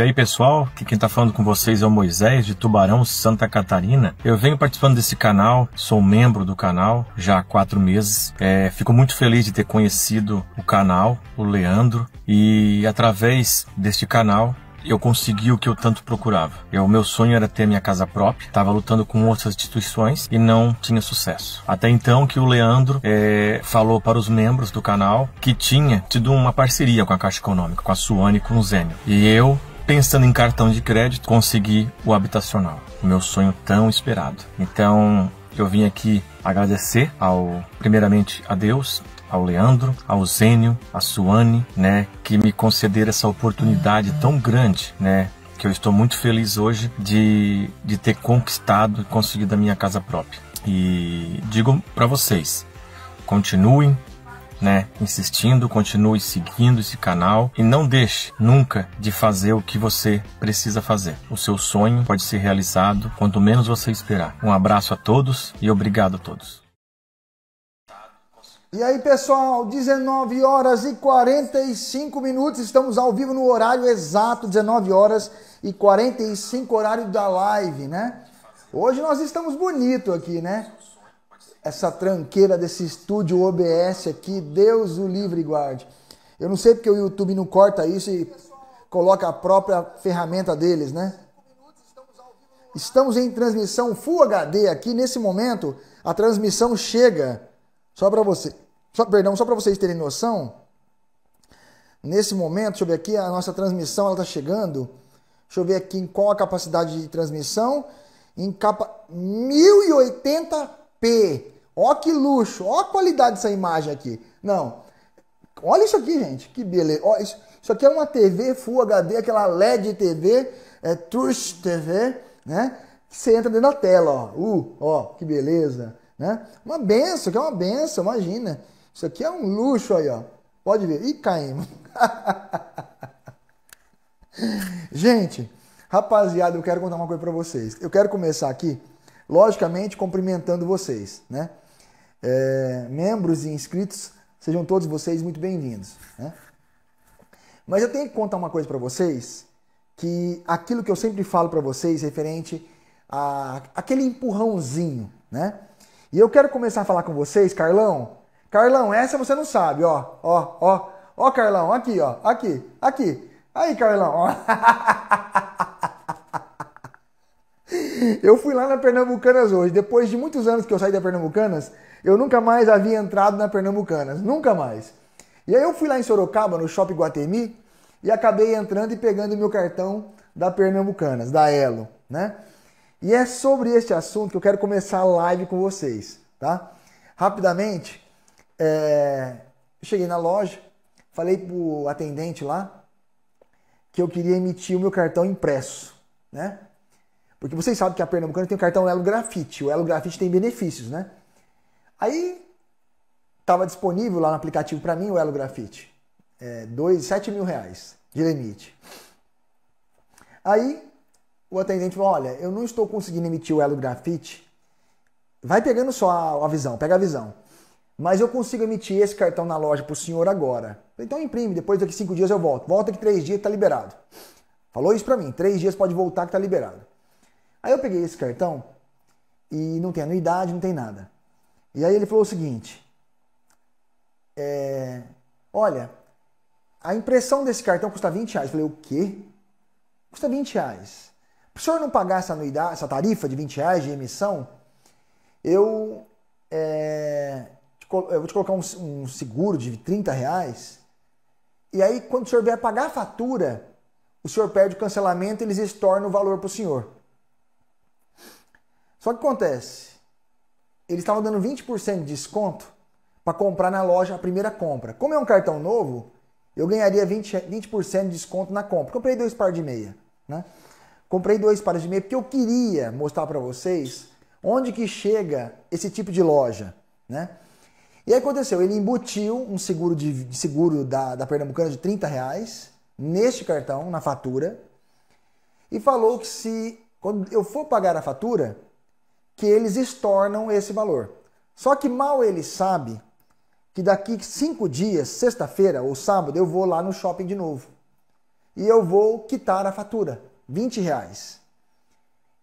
E aí pessoal, que quem está falando com vocês é o Moisés de Tubarão, Santa Catarina. Eu venho participando desse canal, sou membro do canal já há quatro meses. É, fico muito feliz de ter conhecido o canal, o Leandro, e através deste canal eu consegui o que eu tanto procurava. Eu, meu sonho era ter minha casa própria, estava lutando com outras instituições e não tinha sucesso. Até então que o Leandro é, falou para os membros do canal que tinha tido uma parceria com a Caixa Econômica, com a Suane e com o Zênio. E eu pensando em cartão de crédito, consegui o habitacional, o meu sonho tão esperado. Então, eu vim aqui agradecer ao primeiramente a Deus, ao Leandro, ao Zênio, à Suane, né, que me concederam essa oportunidade tão grande, né, que eu estou muito feliz hoje de, de ter conquistado e conseguido a minha casa própria. E digo para vocês, continuem né, insistindo, continue seguindo esse canal e não deixe nunca de fazer o que você precisa fazer. O seu sonho pode ser realizado quanto menos você esperar. Um abraço a todos e obrigado a todos. E aí, pessoal, 19 horas e 45 minutos, estamos ao vivo no horário exato, 19 horas e 45 horário da live, né? Hoje nós estamos bonito aqui, né? essa tranqueira desse estúdio OBS aqui, Deus o livre e guarde. Eu não sei porque o YouTube não corta isso e coloca a própria ferramenta deles, né? Estamos em transmissão Full HD aqui nesse momento. A transmissão chega só para você, só, perdão, só para vocês terem noção. Nesse momento, deixa eu ver aqui, a nossa transmissão ela tá chegando. Deixa eu ver aqui em qual a capacidade de transmissão. Em capa 1080 P. Ó que luxo, ó a qualidade dessa imagem aqui. Não. Olha isso aqui, gente, que beleza. Ó, isso, isso aqui é uma TV Full HD, aquela LED TV, é TV, né? Que você entra dentro da tela, ó. Uh, ó, que beleza, né? Uma benção, que é uma benção, imagina. Isso aqui é um luxo aí, ó. Pode ver. Ih, caímos. gente, rapaziada, eu quero contar uma coisa para vocês. Eu quero começar aqui logicamente cumprimentando vocês. Né? É, membros e inscritos, sejam todos vocês muito bem-vindos. Né? Mas eu tenho que contar uma coisa para vocês, que aquilo que eu sempre falo para vocês referente a aquele empurrãozinho, né? E eu quero começar a falar com vocês, Carlão. Carlão, essa você não sabe, ó, ó, ó, ó, Carlão, aqui, ó, aqui, aqui. Aí, Carlão, ó. Eu fui lá na Pernambucanas hoje. Depois de muitos anos que eu saí da Pernambucanas, eu nunca mais havia entrado na Pernambucanas. Nunca mais. E aí eu fui lá em Sorocaba, no Shopping Guatemi, e acabei entrando e pegando meu cartão da Pernambucanas, da Elo, né? E é sobre este assunto que eu quero começar a live com vocês, tá? Rapidamente, é... cheguei na loja, falei pro atendente lá que eu queria emitir o meu cartão impresso, né? Porque vocês sabem que a Pernambucana tem o cartão Elo Grafite. O Elo Grafite tem benefícios, né? Aí estava disponível lá no aplicativo para mim o Elo Grafite. É, dois, sete mil reais de limite. Aí o atendente falou, olha, eu não estou conseguindo emitir o Elo Grafite. Vai pegando só a, a visão, pega a visão mas eu consigo emitir esse cartão na loja para o senhor agora. Então imprime, depois daqui cinco dias eu volto. Volta que três dias está liberado. Falou isso para mim, três dias pode voltar que está liberado. Aí eu peguei esse cartão e não tem anuidade, não tem nada. E aí ele falou o seguinte: é, Olha, a impressão desse cartão custa 20 reais. Eu falei, o quê? Custa 20 reais. Para o senhor não pagar essa anuidade, essa tarifa de 20 reais de emissão, eu, é, eu vou te colocar um, um, seguro de 30 reais. E aí, quando o senhor vier pagar a fatura, o senhor perde o cancelamento e eles estornam o valor para o senhor. Só que acontece, eles estavam dando 20% de desconto para comprar na loja a primeira compra. Como é um cartão novo, eu ganharia 20%, 20 de desconto na compra. Comprei dois pares de meia, né? Comprei dois pares de meia porque eu queria mostrar para vocês onde que chega esse tipo de loja, né? E aí aconteceu, ele embutiu um seguro de, de seguro da, da Pernambucana de 30 reais neste cartão, na fatura, e falou que se quando eu for pagar a fatura, que eles estornam esse valor. Só que mal ele sabe que daqui cinco dias, sexta-feira ou sábado, eu vou lá no shopping de novo. E eu vou quitar a fatura, 20 reais.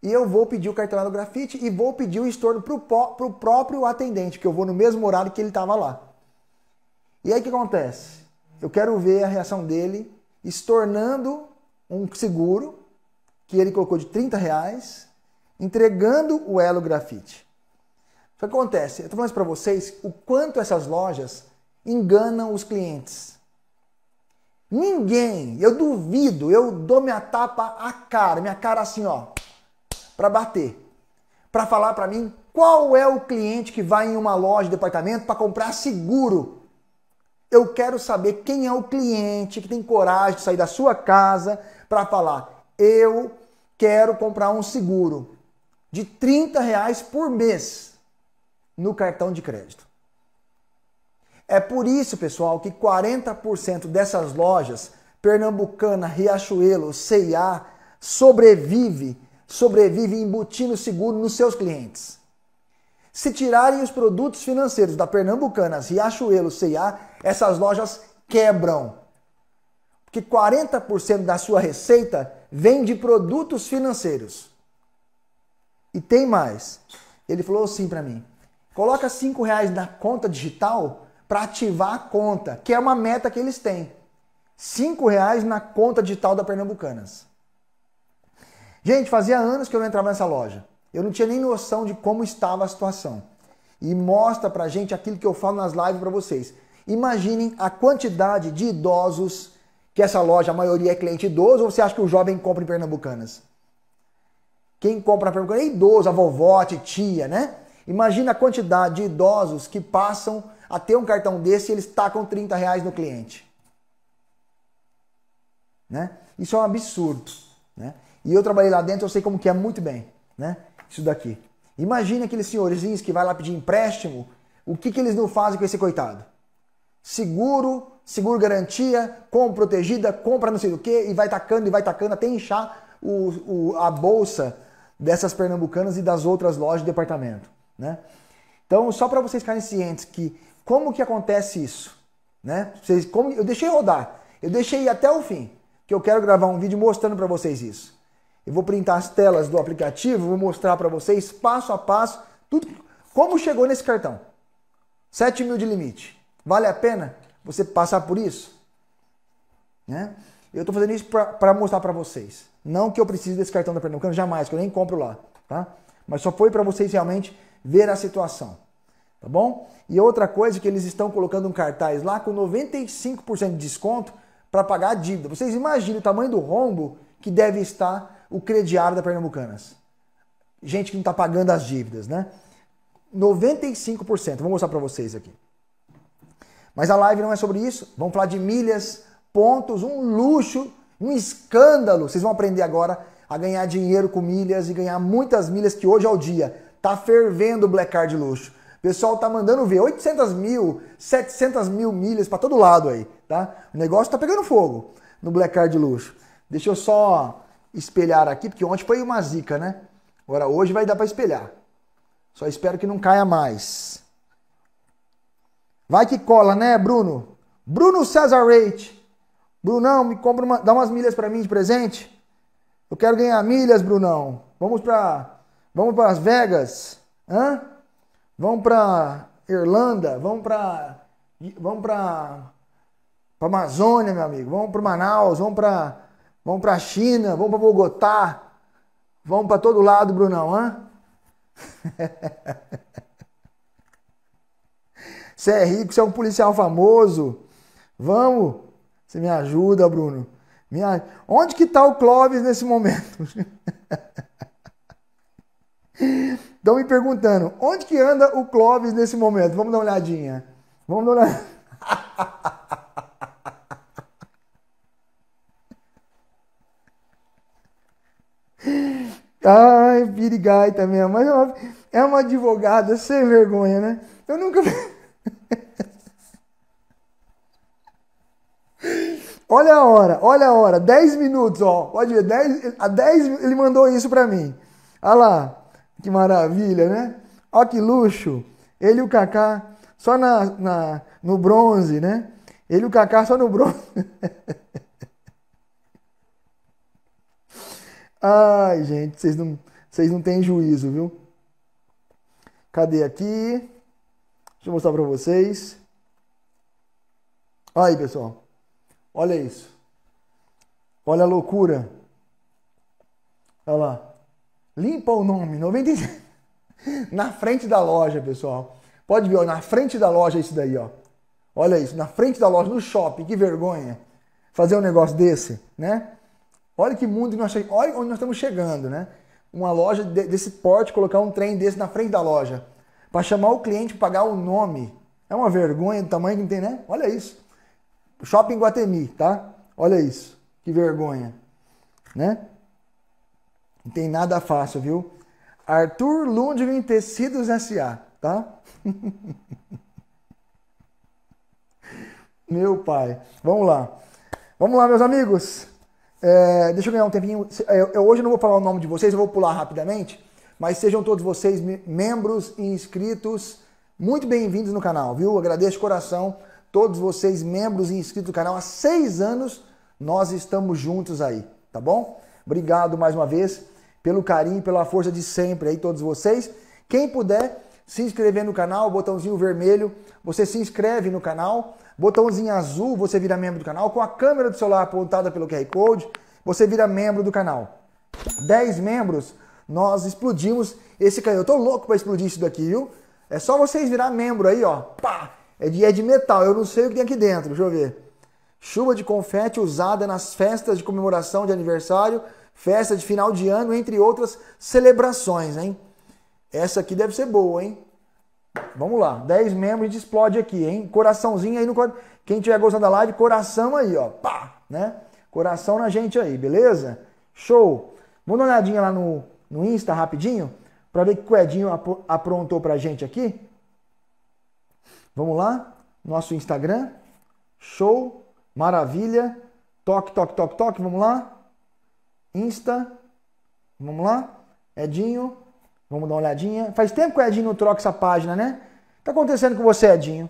E eu vou pedir o cartão grafite e vou pedir o estorno para o próprio atendente, que eu vou no mesmo horário que ele estava lá. E aí o que acontece? Eu quero ver a reação dele estornando um seguro que ele colocou de 30 reais entregando o Elo Grafite. O que acontece? Eu estou falando isso para vocês, o quanto essas lojas enganam os clientes. Ninguém, eu duvido, eu dou minha tapa à cara, minha cara assim, ó, para bater. Para falar para mim qual é o cliente que vai em uma loja de departamento para comprar seguro. Eu quero saber quem é o cliente que tem coragem de sair da sua casa para falar: eu quero comprar um seguro de 30 reais por mês no cartão de crédito. É por isso, pessoal, que 40% dessas lojas, Pernambucana, Riachuelo, CIA, sobrevive, sobrevive embutindo seguro nos seus clientes. Se tirarem os produtos financeiros da pernambucana, Riachuelo, CIA, essas lojas quebram. Porque 40% da sua receita vem de produtos financeiros. E tem mais. Ele falou assim para mim: coloca cinco reais na conta digital para ativar a conta, que é uma meta que eles têm. Cinco reais na conta digital da Pernambucanas. Gente, fazia anos que eu não entrava nessa loja. Eu não tinha nem noção de como estava a situação. E mostra pra gente aquilo que eu falo nas lives para vocês. Imaginem a quantidade de idosos que essa loja, a maioria é cliente idoso, ou você acha que o jovem compra em Pernambucanas? Quem compra para é idoso, a vovó, a tia, né? Imagina a quantidade de idosos que passam a ter um cartão desse e eles tacam 30 reais no cliente. Né? Isso é um absurdo. Né? E eu trabalhei lá dentro, eu sei como que é muito bem. Né? Isso daqui. Imagina aqueles senhorzinhos que vai lá pedir empréstimo, o que, que eles não fazem com esse coitado? Seguro, seguro garantia, compra protegida, compra não sei do que, e vai tacando e vai tacando até inchar o, o, a bolsa dessas pernambucanas e das outras lojas de departamento, né? Então, só para vocês ficarem cientes que como que acontece isso, né? Vocês, como, eu deixei rodar, eu deixei até o fim, que eu quero gravar um vídeo mostrando para vocês isso. Eu vou printar as telas do aplicativo, vou mostrar para vocês passo a passo tudo como chegou nesse cartão. 7 mil de limite. Vale a pena você passar por isso? Né? Eu estou fazendo isso para mostrar para vocês. Não que eu precise desse cartão da Pernambucana, jamais, que eu nem compro lá, tá? Mas só foi para vocês realmente ver a situação, tá bom? E outra coisa que eles estão colocando um cartaz lá com 95% de desconto para pagar a dívida. Vocês imaginem o tamanho do rombo que deve estar o crediário da Pernambucanas. Gente que não está pagando as dívidas, né? 95%. Vou mostrar para vocês aqui. Mas a live não é sobre isso. Vamos falar de milhas, pontos, um luxo, um escândalo. Vocês vão aprender agora a ganhar dinheiro com milhas e ganhar muitas milhas que hoje ao é dia. Tá fervendo o Black Card Luxo. O pessoal tá mandando ver 800 mil, 700 mil milhas para todo lado aí, tá? O negócio tá pegando fogo no Black Card Luxo. Deixa eu só espelhar aqui, porque ontem foi uma zica, né? Agora hoje vai dar para espelhar. Só espero que não caia mais. Vai que cola, né, Bruno? Bruno Cesar Reit. Brunão, me compra uma, dá umas milhas para mim de presente. Eu quero ganhar milhas, Brunão. Vamos para vamos para Las Vegas, hã? Vamos para Irlanda, vamos para vamos para para Amazônia, meu amigo. Vamos para Manaus, vamos para vamos para China, vamos para Bogotá. Vamos para todo lado, Brunão, hã? Você é rico, você é um policial famoso. Vamos você me ajuda, Bruno? Me aj Onde que está o Clóvis nesse momento? Estão me perguntando, onde que anda o Clóvis nesse momento? Vamos dar uma olhadinha. Vamos dar uma olhadinha. Ai, Pirigai também. Mas é uma advogada sem vergonha, né? Eu nunca vi. Olha a hora, olha a hora, 10 minutos, ó. Pode ver, 10, a 10 ele mandou isso para mim. Olha lá, que maravilha, né? Ó que luxo. Ele e o Kaká só na, na no bronze, né? Ele e o Kaká só no bronze. Ai, gente, vocês não, vocês não têm juízo, viu? Cadê aqui? Deixa eu mostrar para vocês. Olha aí, pessoal. Olha isso. Olha a loucura. Olha lá. Limpa o nome, 96. Na frente da loja, pessoal. Pode ver, ó, na frente da loja isso daí, ó. Olha isso, na frente da loja, no shopping, que vergonha. Fazer um negócio desse, né? Olha que mundo que nós olha onde nós estamos chegando, né? Uma loja desse porte, colocar um trem desse na frente da loja. para chamar o cliente, pagar o nome. É uma vergonha do tamanho que tem, né? Olha isso. Shopping Guatemi, tá? Olha isso. Que vergonha. Né? Não tem nada fácil, viu? Arthur Lundgren Tecidos S.A., tá? Meu pai. Vamos lá. Vamos lá, meus amigos. É, deixa eu ganhar um tempinho. Eu, é, eu, hoje não vou falar o nome de vocês, eu vou pular rapidamente. Mas sejam todos vocês membros e inscritos. Muito bem-vindos no canal, viu? Agradeço de coração todos vocês, membros e inscritos do canal, há seis anos nós estamos juntos aí, tá bom? Obrigado mais uma vez pelo carinho, pela força de sempre aí, todos vocês. Quem puder se inscrever no canal, botãozinho vermelho, você se inscreve no canal, botãozinho azul, você vira membro do canal, com a câmera do celular apontada pelo QR Code, você vira membro do canal. 10 membros, nós explodimos esse canal. Eu tô louco para explodir isso daqui, viu? É só vocês virar membro aí, ó. Pá! É de, é de metal, eu não sei o que tem aqui dentro, deixa eu ver. Chuva de confete usada nas festas de comemoração de aniversário, festa de final de ano, entre outras celebrações, hein? Essa aqui deve ser boa, hein? Vamos lá, 10 membros, a gente explode aqui, hein? Coraçãozinho aí no... Quem tiver gostando da live, coração aí, ó. Pá, né? Coração na gente aí, beleza? Show! Vamos dar uma olhadinha lá no, no Insta rapidinho, pra ver o que o Edinho aprontou pra gente aqui. Vamos lá? Nosso Instagram. Show. Maravilha. Toque, toque, toque, toque. Vamos lá? Insta. Vamos lá? Edinho. Vamos dar uma olhadinha. Faz tempo que o Edinho não troca essa página, né? Tá acontecendo com você, Edinho?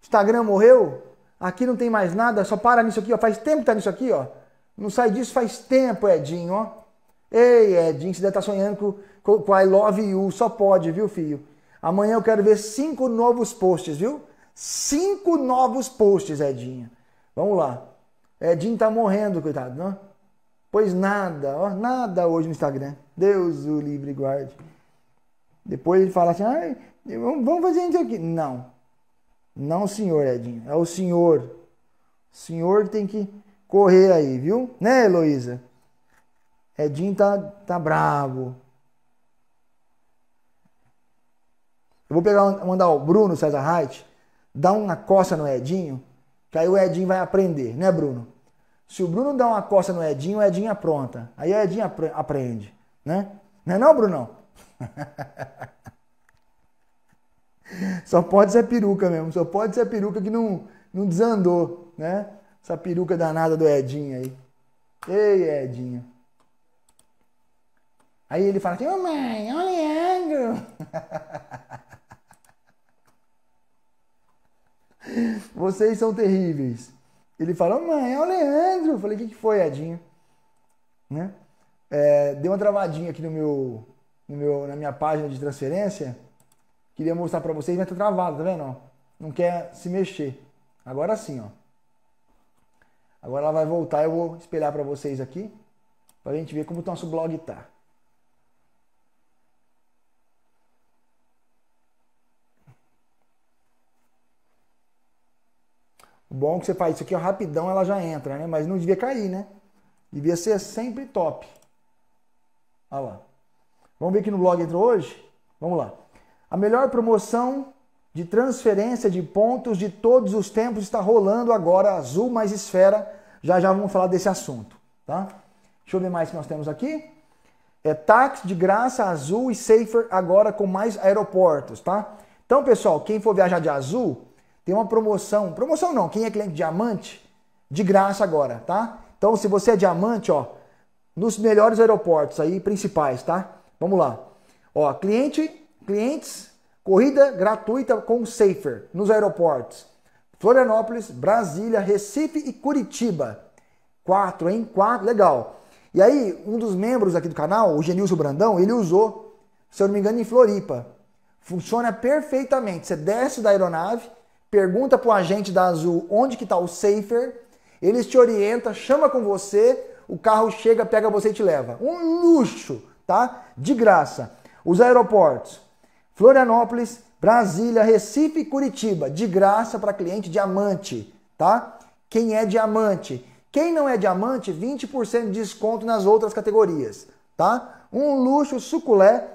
Instagram morreu? Aqui não tem mais nada, só para nisso aqui, ó. Faz tempo que tá nisso aqui, ó. Não sai disso faz tempo, Edinho, ó. Ei, Edinho, você deve estar tá sonhando com, com, com I Love You. Só pode, viu, filho? Amanhã eu quero ver cinco novos posts, viu? Cinco novos posts, Edinho. Vamos lá. Edinho tá morrendo, coitado, não? Pois nada, ó, nada hoje no Instagram. Deus o livre guarde. Depois ele fala assim, ah, vamos fazer isso aqui. Não. Não, senhor Edinho. É o senhor. O senhor tem que correr aí, viu? Né, Heloísa? Edinho tá, tá bravo. Eu vou pegar, mandar o Bruno César Reit, dar uma coça no Edinho, que aí o Edinho vai aprender, né, Bruno? Se o Bruno dá uma coça no Edinho, o Edinho apronta. Aí o Edinho aprende, né? Não é não, Brunão? só pode ser peruca mesmo, só pode ser peruca que não, não desandou, né? Essa peruca danada do Edinho aí. Ei, Edinho. Aí ele fala assim, ô oh, mãe, olha o Vocês são terríveis. Ele falou, mãe, é o Leandro. Eu falei, o que, foi, Edinho? Né? É, deu uma travadinha aqui no meu, no meu, na minha página de transferência. Queria mostrar para vocês, mas tá travado, tá vendo? Não quer se mexer. Agora sim, ó. Agora ela vai voltar, eu vou espelhar para vocês aqui, pra gente ver como o nosso blog tá. bom é que você faz isso aqui, ó, rapidão ela já entra, né? Mas não devia cair, né? Devia ser sempre top. Olha lá. Vamos ver aqui no blog entrou hoje? Vamos lá. A melhor promoção de transferência de pontos de todos os tempos está rolando agora, azul mais esfera. Já já vamos falar desse assunto, tá? Deixa eu ver mais que nós temos aqui. É táxi de graça azul e safer agora com mais aeroportos, tá? Então, pessoal, quem for viajar de azul, tem uma promoção, promoção não, quem é cliente diamante, de graça agora, tá? Então, se você é diamante, ó, nos melhores aeroportos aí principais, tá? Vamos lá. Ó, cliente, clientes, corrida gratuita com Safer nos aeroportos. Florianópolis, Brasília, Recife e Curitiba. Quatro, hein? Quatro, legal. E aí, um dos membros aqui do canal, o Genilson Brandão, ele usou, se eu não me engano, em Floripa. Funciona perfeitamente. Você desce da aeronave, pergunta para o agente da Azul onde que está o safer, eles te orientam, chama com você, o carro chega, pega você e te leva. Um luxo, tá? De graça. Os aeroportos, Florianópolis, Brasília, Recife e Curitiba, de graça para cliente diamante, tá? Quem é diamante? Quem não é diamante, 20% de desconto nas outras categorias, tá? Um luxo suculé.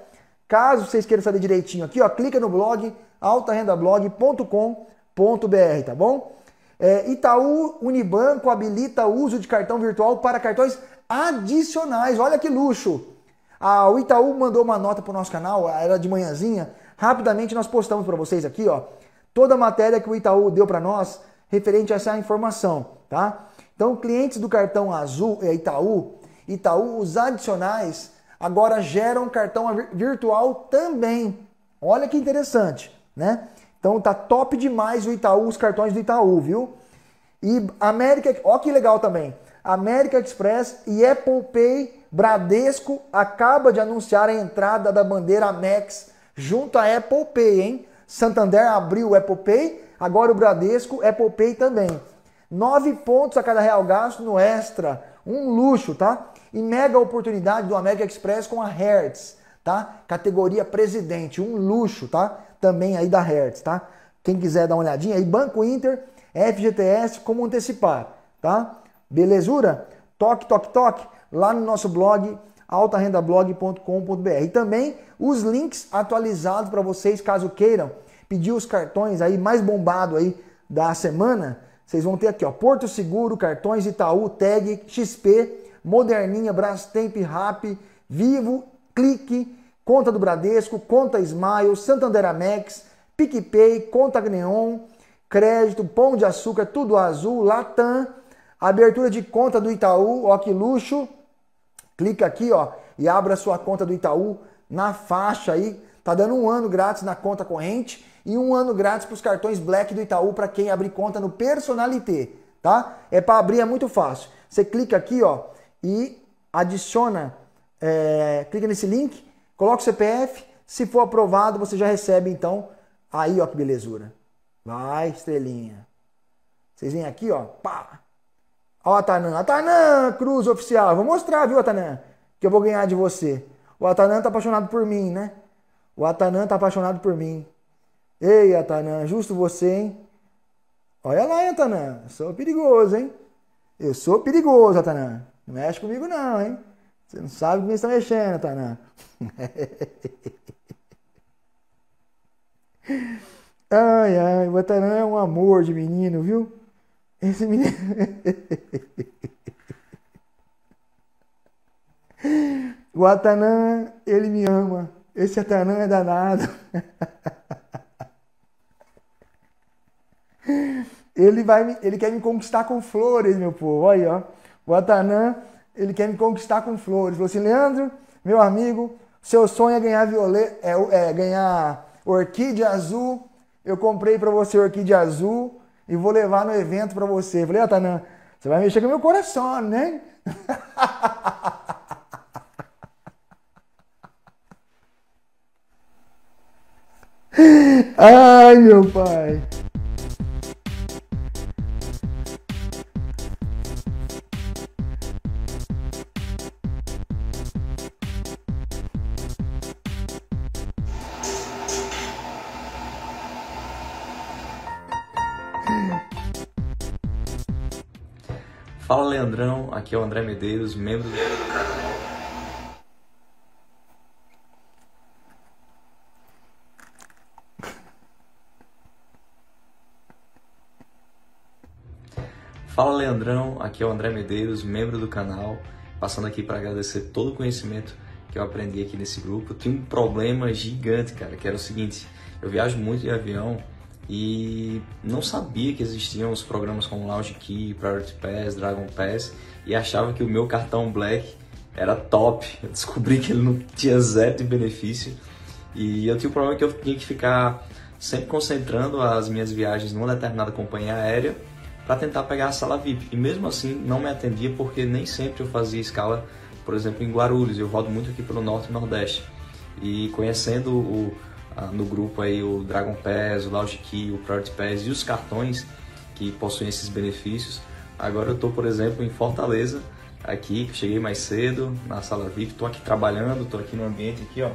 Caso vocês queiram saber direitinho aqui, ó, clica no blog altarendablog.com br tá bom? É, Itaú Unibanco habilita o uso de cartão virtual para cartões adicionais. Olha que luxo! Ah, o Itaú mandou uma nota para o nosso canal, era de manhãzinha. Rapidamente nós postamos para vocês aqui, ó, toda a matéria que o Itaú deu para nós referente a essa informação, tá? Então, clientes do cartão azul é, Itaú, Itaú, os adicionais agora geram cartão virtual também. Olha que interessante, né? Então tá top demais o Itaú, os cartões do Itaú, viu? E América, ó que legal também. América Express e Apple Pay, Bradesco acaba de anunciar a entrada da bandeira Amex junto à Apple Pay, hein? Santander abriu o Apple Pay, agora o Bradesco, Apple Pay também. Nove pontos a cada real gasto no extra. Um luxo, tá? E mega oportunidade do América Express com a Hertz, tá? Categoria presidente, um luxo, tá? também aí da Hertz, tá? Quem quiser dar uma olhadinha aí, Banco Inter, FGTS, como antecipar, tá? Belezura? Toque, toque, toque, lá no nosso blog, altarendablog.com.br. E também os links atualizados para vocês, caso queiram pedir os cartões aí mais bombado aí da semana. Vocês vão ter aqui, ó, Porto Seguro, cartões Itaú, Tag, XP, Moderninha, Brastemp, Rap, Vivo, Clique, conta do Bradesco, conta Smile, Santander Amex, PicPay, conta Agneon, crédito, Pão de Açúcar, Tudo Azul, Latam, abertura de conta do Itaú, ó que luxo. Clica aqui, ó, e abra sua conta do Itaú na faixa aí. Tá dando um ano grátis na conta corrente e um ano grátis para os cartões Black do Itaú para quem abrir conta no Personalité, tá? É para abrir é muito fácil. Você clica aqui, ó, e adiciona, é, clica nesse link Coloca o CPF, se for aprovado, você já recebe então. Aí, ó que belezura. Vai, estrelinha. Vocês vêm aqui, ó, pá. Ó, Atanã. Atanã, cruz oficial. Vou mostrar, viu, Atanã, que eu vou ganhar de você. O Atanã tá apaixonado por mim, né? O Atanã tá apaixonado por mim. Ei, Atanã, justo você, hein? Olha lá, hein, Atanã. Eu sou perigoso, hein? Eu sou perigoso, Atanã. Não mexe comigo não, hein? Você não sabe com quem está mexendo, Tanã. ai, ai, o Tanã é um amor de menino, viu? Esse menino. O Atanã, ele me ama. Esse Atanã é danado. Ele, vai, ele quer me conquistar com flores, meu povo. Olha aí, ó. O Atanã ele quer me conquistar com flores. Falou assim, Leandro, meu amigo, seu sonho é ganhar violeta, é, é ganhar orquídea azul. Eu comprei para você orquídea azul e vou levar no evento para você. falei, ah, Tanã, você vai mexer com meu coração, né? Ai, meu pai. Leandrão, aqui é o André Medeiros, membro do canal. Fala Leandrão, aqui é o André Medeiros, membro do canal, passando aqui para agradecer todo o conhecimento que eu aprendi aqui nesse grupo. Eu tinha um problema gigante, cara, que era o seguinte: eu viajo muito de avião e não sabia que existiam os programas como Lounge Key, Priority Pass, Dragon Pass e achava que o meu cartão Black era top. Eu descobri que ele não tinha zero de benefício e eu tinha o problema que eu tinha que ficar sempre concentrando as minhas viagens numa determinada companhia aérea para tentar pegar a sala VIP e mesmo assim não me atendia porque nem sempre eu fazia escala, por exemplo, em Guarulhos. Eu rodo muito aqui pelo norte e nordeste e conhecendo o ah, no grupo aí o Dragon Pass, o Lounge Key, o Priority Pass e os cartões que possuem esses benefícios. Agora eu estou, por exemplo, em Fortaleza, aqui, que cheguei mais cedo na sala VIP, estou aqui trabalhando, estou aqui no ambiente aqui, ó,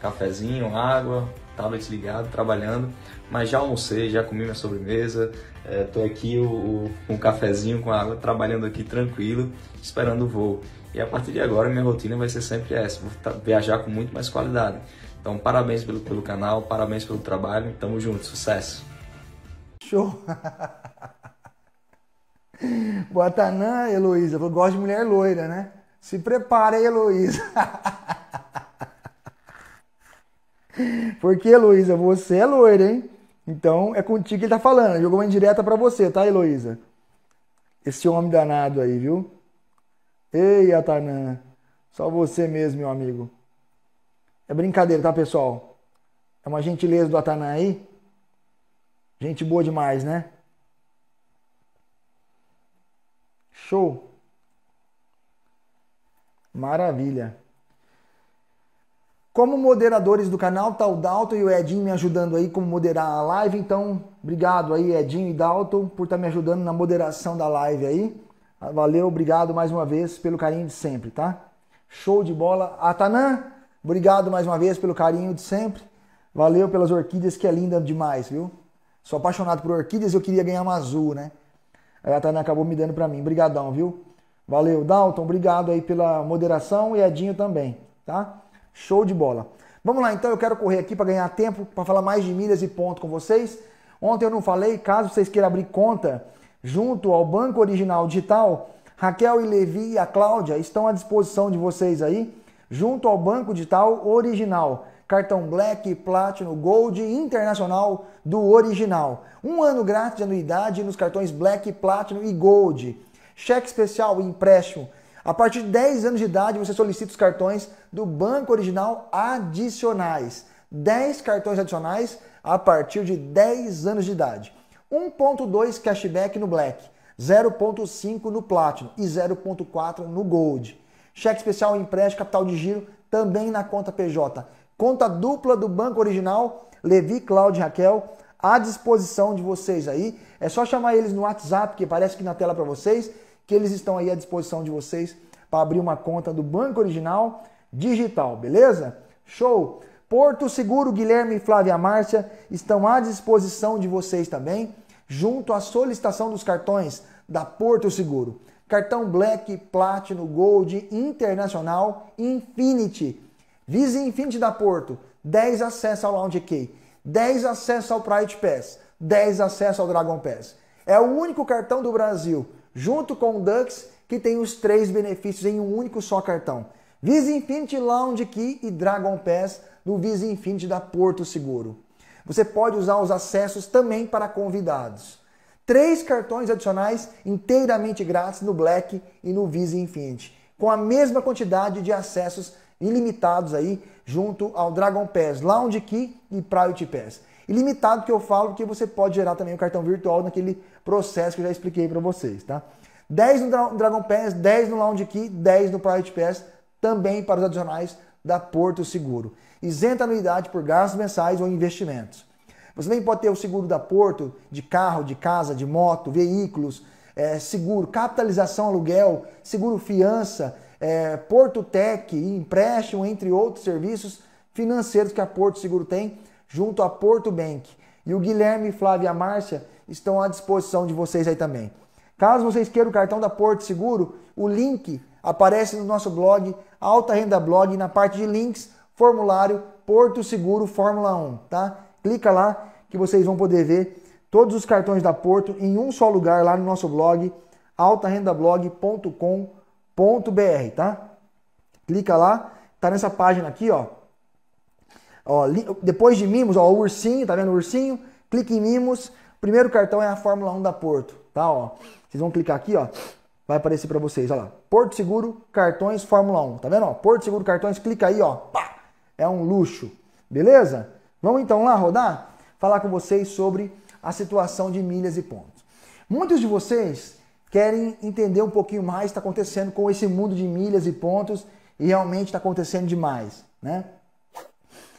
cafezinho, água, tablet ligado, trabalhando, mas já almocei, já comi minha sobremesa, estou é, aqui o, o, com um cafezinho, com água, trabalhando aqui tranquilo, esperando o voo. E a partir de agora minha rotina vai ser sempre essa, vou viajar com muito mais qualidade. Então, parabéns pelo, pelo canal, parabéns pelo trabalho. Tamo junto, sucesso. Show! Botanã, Heloísa. Eu gosto de mulher loira, né? Se prepara, Heloísa. Porque, Heloísa, você é loira, hein? Então é contigo que ele tá falando. Jogou uma indireta para você, tá, Heloísa? Esse homem danado aí, viu? Ei, Atanã. Só você mesmo, meu amigo. É brincadeira, tá, pessoal? É uma gentileza do Atanaí. Gente boa demais, né? Show. Maravilha. Como moderadores do canal, tá o Dalton e o Edinho me ajudando aí como moderar a live. Então, obrigado aí, Edinho e Dalton, por estar tá me ajudando na moderação da live aí. Valeu, obrigado mais uma vez pelo carinho de sempre, tá? Show de bola. Atanã, Obrigado mais uma vez pelo carinho de sempre. Valeu pelas orquídeas, que é linda demais, viu? Sou apaixonado por orquídeas e eu queria ganhar uma azul, né? Aí a Tainá acabou me dando para mim. Obrigadão, viu? Valeu, Dalton. Obrigado aí pela moderação e Edinho também, tá? Show de bola. Vamos lá, então. Eu quero correr aqui para ganhar tempo, para falar mais de milhas e ponto com vocês. Ontem eu não falei, caso vocês queiram abrir conta junto ao Banco Original Digital, Raquel e Levi e a Cláudia estão à disposição de vocês aí junto ao banco digital original. Cartão Black, Platinum, Gold Internacional do original. Um ano grátis de anuidade nos cartões Black, Platinum e Gold. Cheque especial e empréstimo. A partir de 10 anos de idade, você solicita os cartões do banco original adicionais. 10 cartões adicionais a partir de 10 anos de idade. 1.2 cashback no Black, 0.5 no Platinum e 0.4 no Gold cheque especial, empréstimo, capital de giro, também na conta PJ. Conta dupla do banco original, Levi, Cláudio e Raquel, à disposição de vocês aí. É só chamar eles no WhatsApp, que parece que na tela para vocês, que eles estão aí à disposição de vocês para abrir uma conta do banco original digital, beleza? Show! Porto Seguro, Guilherme e Flávia Márcia estão à disposição de vocês também, junto à solicitação dos cartões da Porto Seguro cartão Black, Platinum, Gold, Internacional, Infinity. Visa Infinity da Porto, 10 acesso ao Lounge Key, 10 acesso ao Pride Pass, 10 acesso ao Dragon Pass. É o único cartão do Brasil, junto com o Dux, que tem os três benefícios em um único só cartão. Visa Infinity Lounge Key e Dragon Pass do Visa Infinity da Porto Seguro. Você pode usar os acessos também para convidados três cartões adicionais inteiramente grátis no Black e no Visa Infinity, com a mesma quantidade de acessos ilimitados aí junto ao Dragon Pass, Lounge Key e Priority Pass. Ilimitado que eu falo que você pode gerar também o um cartão virtual naquele processo que eu já expliquei para vocês, tá? 10 no Dragon Pass, 10 no Lounge Key, 10 no Private Pass, também para os adicionais da Porto Seguro. Isenta anuidade por gastos mensais ou investimentos. Você também pode ter o seguro da Porto, de carro, de casa, de moto, veículos, é, seguro, capitalização aluguel, seguro fiança, é, Porto Tech, empréstimo, entre outros serviços financeiros que a Porto Seguro tem, junto à Porto Bank. E o Guilherme, Flávia e a Márcia estão à disposição de vocês aí também. Caso vocês queiram o cartão da Porto Seguro, o link aparece no nosso blog, Alta Renda Blog, na parte de links, formulário Porto Seguro Fórmula 1, tá? Clica lá que vocês vão poder ver todos os cartões da Porto em um só lugar lá no nosso blog, altarendablog.com.br, tá? Clica lá, tá nessa página aqui, ó. ó depois de mimos, ó, o ursinho, tá vendo o ursinho? Clique em mimos. Primeiro cartão é a Fórmula 1 da Porto, tá, ó. Vocês vão clicar aqui, ó. Vai aparecer para vocês, ó lá. Porto Seguro, cartões Fórmula 1, tá vendo, ó? Porto Seguro, cartões, clica aí, ó. Pá! É um luxo. Beleza? Vamos então lá rodar? Falar com vocês sobre a situação de milhas e pontos. Muitos de vocês querem entender um pouquinho mais o que está acontecendo com esse mundo de milhas e pontos e realmente está acontecendo demais, né?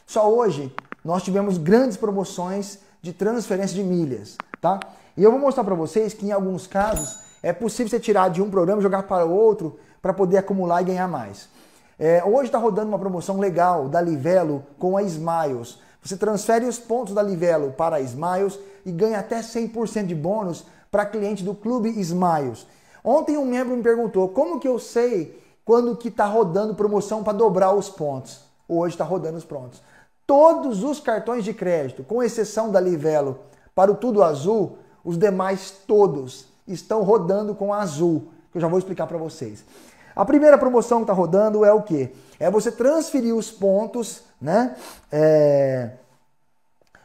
Só hoje nós tivemos grandes promoções de transferência de milhas, tá? E eu vou mostrar para vocês que em alguns casos é possível você tirar de um programa e jogar para outro para poder acumular e ganhar mais. É, hoje está rodando uma promoção legal da Livelo com a Smiles. Você transfere os pontos da Livelo para Smiles e ganha até 100% de bônus para cliente do Clube Smiles. Ontem um membro me perguntou como que eu sei quando que está rodando promoção para dobrar os pontos. Hoje está rodando os pontos. Todos os cartões de crédito, com exceção da Livelo, para o Tudo Azul, os demais todos estão rodando com azul, que eu já vou explicar para vocês. A primeira promoção que está rodando é o quê? É você transferir os pontos né? É,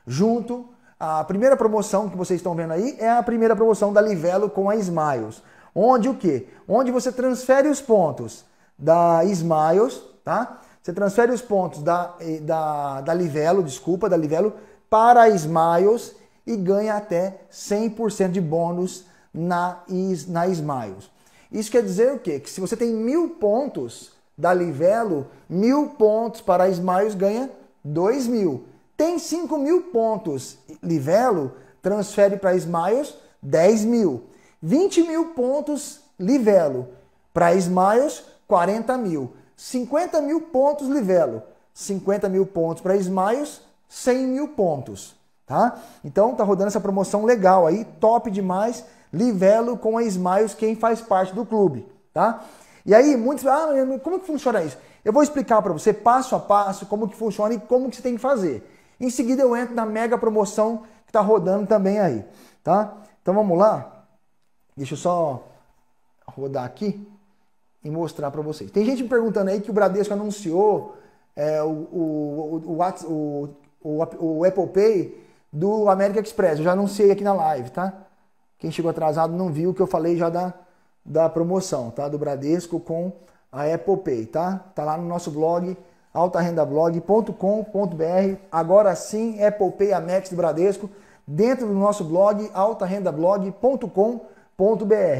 junto, a primeira promoção que vocês estão vendo aí é a primeira promoção da Livelo com a Smiles. Onde o quê? Onde você transfere os pontos da Smiles, tá? Você transfere os pontos da, da, da Livelo, desculpa, da Livelo, para a Smiles e ganha até 100% de bônus na, na Smiles. Isso quer dizer o quê? Que se você tem mil pontos, da Livelo, mil pontos para Smiles ganha dois mil. Tem cinco mil pontos Livelo, transfere para Smiles dez mil. vinte mil pontos Livelo, para Smiles quarenta mil. cinquenta mil pontos Livelo, cinquenta mil pontos para Smiles, cem mil pontos. Tá? Então tá rodando essa promoção legal aí, top demais. Livelo com a Smiles, quem faz parte do clube, tá? E aí muitos falam, ah, como é que funciona isso? Eu vou explicar para você passo a passo como que funciona e como que você tem que fazer. Em seguida eu entro na mega promoção que está rodando também aí, tá? Então vamos lá. Deixa eu só rodar aqui e mostrar para vocês. Tem gente me perguntando aí que o Bradesco anunciou é, o, o, o, o, o Apple Pay do American Express. Eu já anunciei aqui na live, tá? Quem chegou atrasado não viu o que eu falei já da da promoção, tá? Do Bradesco com a Apple Pay, tá? Tá lá no nosso blog altarendablog.com.br. Agora sim, Apple Pay Amex do Bradesco, dentro do nosso blog altarendablog.com.br.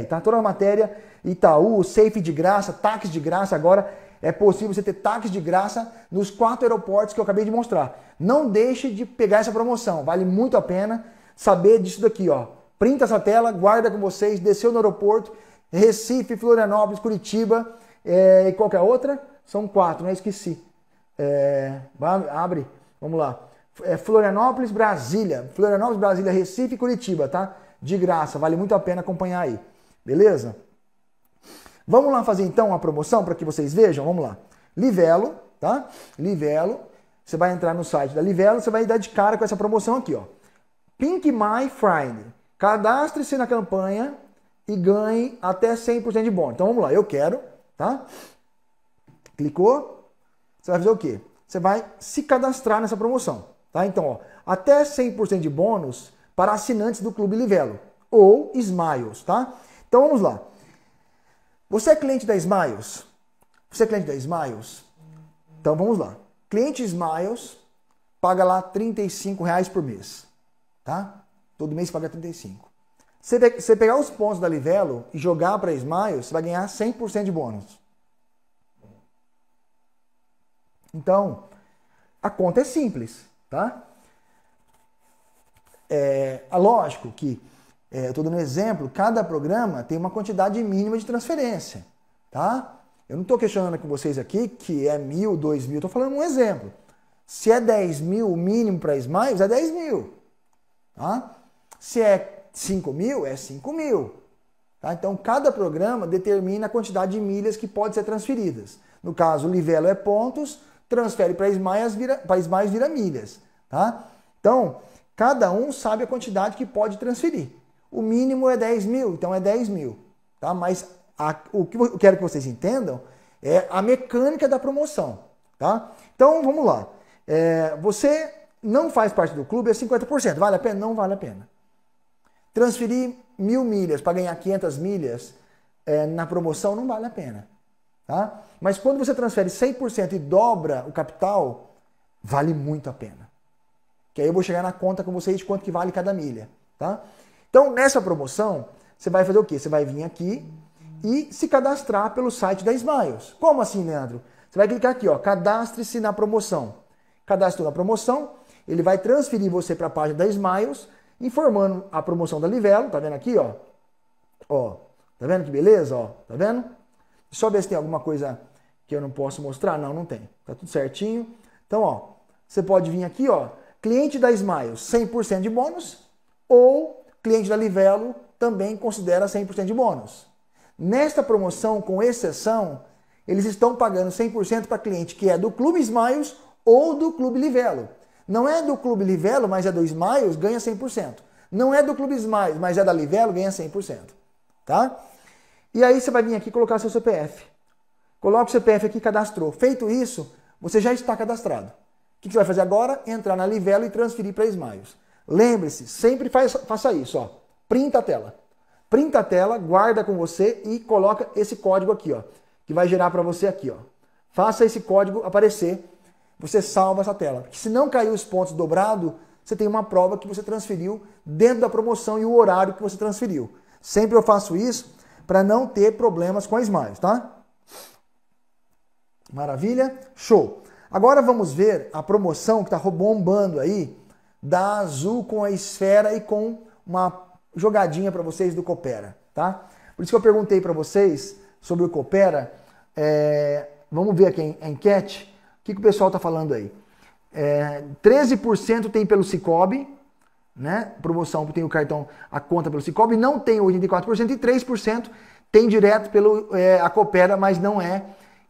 Tá toda a matéria, Itaú, Safe de graça, táxi de graça agora é possível você ter táxi de graça nos quatro aeroportos que eu acabei de mostrar. Não deixe de pegar essa promoção, vale muito a pena saber disso daqui, ó. Printa essa tela, guarda com vocês, desceu no aeroporto, Recife, Florianópolis, Curitiba é, e qualquer outra. São quatro, né? Esqueci. É, abre, vamos lá. É Florianópolis, Brasília. Florianópolis, Brasília, Recife e Curitiba, tá? De graça, vale muito a pena acompanhar aí. Beleza? Vamos lá fazer então uma promoção para que vocês vejam? Vamos lá. Livelo, tá? Livelo. Você vai entrar no site da Livelo, você vai dar de cara com essa promoção aqui, ó. Pink My Friday. Cadastre-se na campanha e ganhe até 100% de bônus. Então vamos lá, eu quero, tá? Clicou? Você vai fazer o quê? Você vai se cadastrar nessa promoção, tá? Então, ó, até 100% de bônus para assinantes do Clube Livelo ou Smiles, tá? Então vamos lá. Você é cliente da Smiles? Você é cliente da Smiles? Então vamos lá. Cliente Smiles paga lá 35 reais por mês, tá? Todo mês paga 35. Se você pegar os pontos da Livelo e jogar para Smiles, você vai ganhar 100% de bônus. Então, a conta é simples, tá? É, é lógico que, é, eu estou dando um exemplo, cada programa tem uma quantidade mínima de transferência, tá? Eu não estou questionando com vocês aqui que é mil, dois mil, estou falando um exemplo. Se é 10 mil, o mínimo para Smiles é 10 mil. Tá? Se é 5 mil é 5 mil. Tá? Então, cada programa determina a quantidade de milhas que pode ser transferidas. No caso, o Livelo é pontos, transfere para Ismaias vira, Ismaias vira milhas. Tá? Então, cada um sabe a quantidade que pode transferir. O mínimo é 10 mil, então é 10 mil. Tá? Mas a, o que eu quero que vocês entendam é a mecânica da promoção. Tá? Então, vamos lá. É, você não faz parte do clube, é 50%. Vale a pena? Não vale a pena transferir mil milhas para ganhar 500 milhas é, na promoção não vale a pena. Tá? Mas quando você transfere 100% e dobra o capital, vale muito a pena. Que aí eu vou chegar na conta com vocês de quanto que vale cada milha. Tá? Então, nessa promoção, você vai fazer o quê? Você vai vir aqui e se cadastrar pelo site da Smiles. Como assim, Leandro? Você vai clicar aqui, ó, cadastre-se na promoção. Cadastro na promoção, ele vai transferir você para a página da Smiles informando a promoção da Livelo, tá vendo aqui, ó? Ó, tá vendo que beleza, ó? Tá vendo? Só ver se tem alguma coisa que eu não posso mostrar. Não, não tem. Tá tudo certinho. Então, ó, você pode vir aqui, ó, cliente da Smile, 100% de bônus, ou cliente da Livelo também considera 100% de bônus. Nesta promoção, com exceção, eles estão pagando 100% para cliente que é do Clube Smiles ou do Clube Livelo. Não é do Clube Livelo, mas é do Smiles, ganha 100%. Não é do Clube Smiles, mas é da Livelo, ganha 100%. Tá? E aí você vai vir aqui colocar seu CPF. Coloca o CPF aqui, cadastrou. Feito isso, você já está cadastrado. O que você vai fazer agora? Entrar na Livelo e transferir para Smiles. Lembre-se, sempre faz, faça isso, ó. Printa a tela. Printa a tela, guarda com você e coloca esse código aqui, ó, que vai gerar para você aqui, ó. Faça esse código aparecer você salva essa tela. Porque se não cair os pontos dobrado, você tem uma prova que você transferiu dentro da promoção e o horário que você transferiu. Sempre eu faço isso para não ter problemas com a Smiles, tá? Maravilha? Show! Agora vamos ver a promoção que está bombando aí da Azul com a Esfera e com uma jogadinha para vocês do Coopera, tá? Por isso que eu perguntei para vocês sobre o Coopera. É... vamos ver aqui a enquete que, que o pessoal está falando aí? É, 13% tem pelo Cicobi, né? Promoção tem o cartão, a conta pelo Cicobi, não tem 84% e 3% tem direto pelo é, a Coopera, mas não é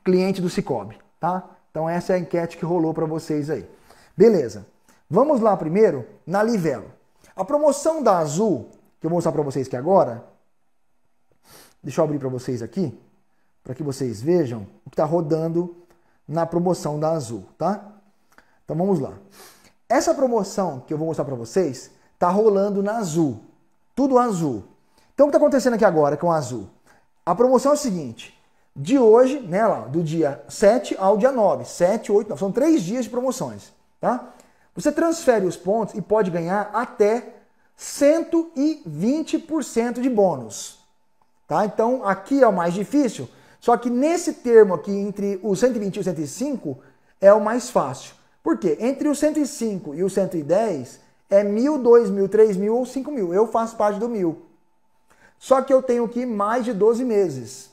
cliente do Cicobi, tá? Então essa é a enquete que rolou para vocês aí. Beleza. Vamos lá primeiro na Livelo. A promoção da Azul, que eu vou mostrar para vocês aqui agora, deixa eu abrir para vocês aqui, para que vocês vejam o que está rodando na promoção da Azul, tá? Então vamos lá. Essa promoção que eu vou mostrar para vocês tá rolando na Azul. Tudo azul. Então o que está acontecendo aqui agora com a Azul? A promoção é o seguinte: de hoje, né, lá, do dia 7 ao dia 9, 7, 8, 9, são três dias de promoções, tá? Você transfere os pontos e pode ganhar até 120% de bônus, tá? Então aqui é o mais difícil, só que nesse termo aqui, entre o 120 e o 105, é o mais fácil. Por quê? Entre o 105 e o 110 é mil, dois mil, três mil ou cinco mil. Eu faço parte do mil. Só que eu tenho aqui mais de 12 meses.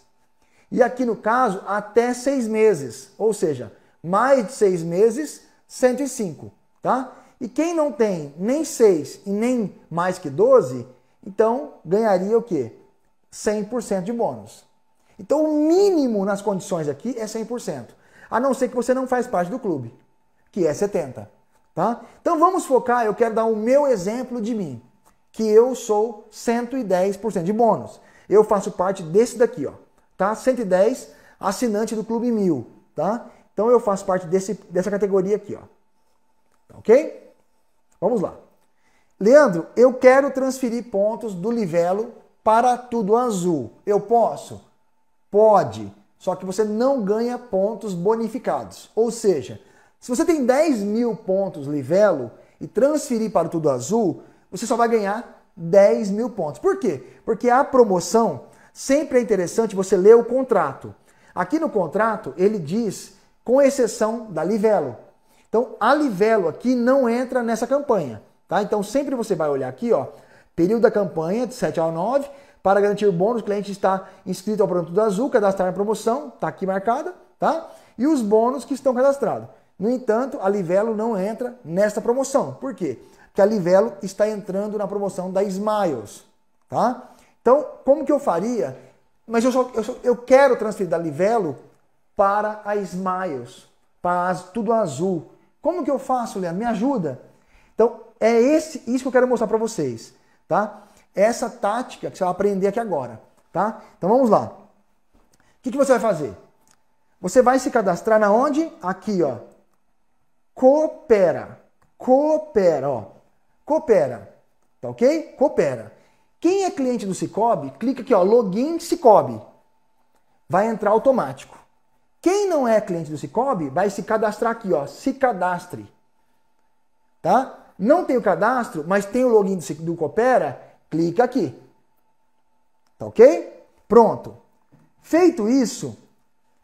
E aqui no caso, até seis meses. Ou seja, mais de seis meses, 105. Tá? E quem não tem nem 6 e nem mais que 12, então ganharia o quê? 100% de bônus. Então o mínimo nas condições aqui é 100%, a não ser que você não faz parte do clube, que é 70%. Tá? Então vamos focar, eu quero dar o meu exemplo de mim, que eu sou 110% de bônus. Eu faço parte desse daqui, ó, tá? 110, assinante do Clube 1000, tá? Então eu faço parte desse, dessa categoria aqui, ó. Tá ok? Vamos lá. Leandro, eu quero transferir pontos do Livelo para Tudo Azul. Eu posso? Pode, só que você não ganha pontos bonificados. Ou seja, se você tem 10 mil pontos Livelo e transferir para o Tudo Azul, você só vai ganhar 10 mil pontos. Por quê? Porque a promoção sempre é interessante você ler o contrato. Aqui no contrato ele diz, com exceção da Livelo. Então a Livelo aqui não entra nessa campanha, tá? Então sempre você vai olhar aqui, ó, período da campanha de 7 ao 9 para garantir o bônus, o cliente está inscrito ao produto da Azul, cadastrar na promoção, está aqui marcada, tá? E os bônus que estão cadastrados. No entanto, a Livelo não entra nesta promoção. Por quê? Porque a Livelo está entrando na promoção da Smiles, tá? Então, como que eu faria? Mas eu, só, eu, só, eu quero transferir da Livelo para a Smiles, para a, tudo azul. Como que eu faço, Leandro? Me ajuda. Então, é esse, isso que eu quero mostrar para vocês, tá? essa tática que você vai aprender aqui agora, tá? Então vamos lá. O que, que você vai fazer? Você vai se cadastrar na onde? Aqui, ó. Coopera. Coopera, ó. Coopera. Tá ok? Coopera. Quem é cliente do Cicobi, clica aqui, ó, login Cicobi. Vai entrar automático. Quem não é cliente do Cicobi, vai se cadastrar aqui, ó, se cadastre. Tá? Não tem o cadastro, mas tem o login do, do Coopera, clica aqui. Tá ok? Pronto. Feito isso,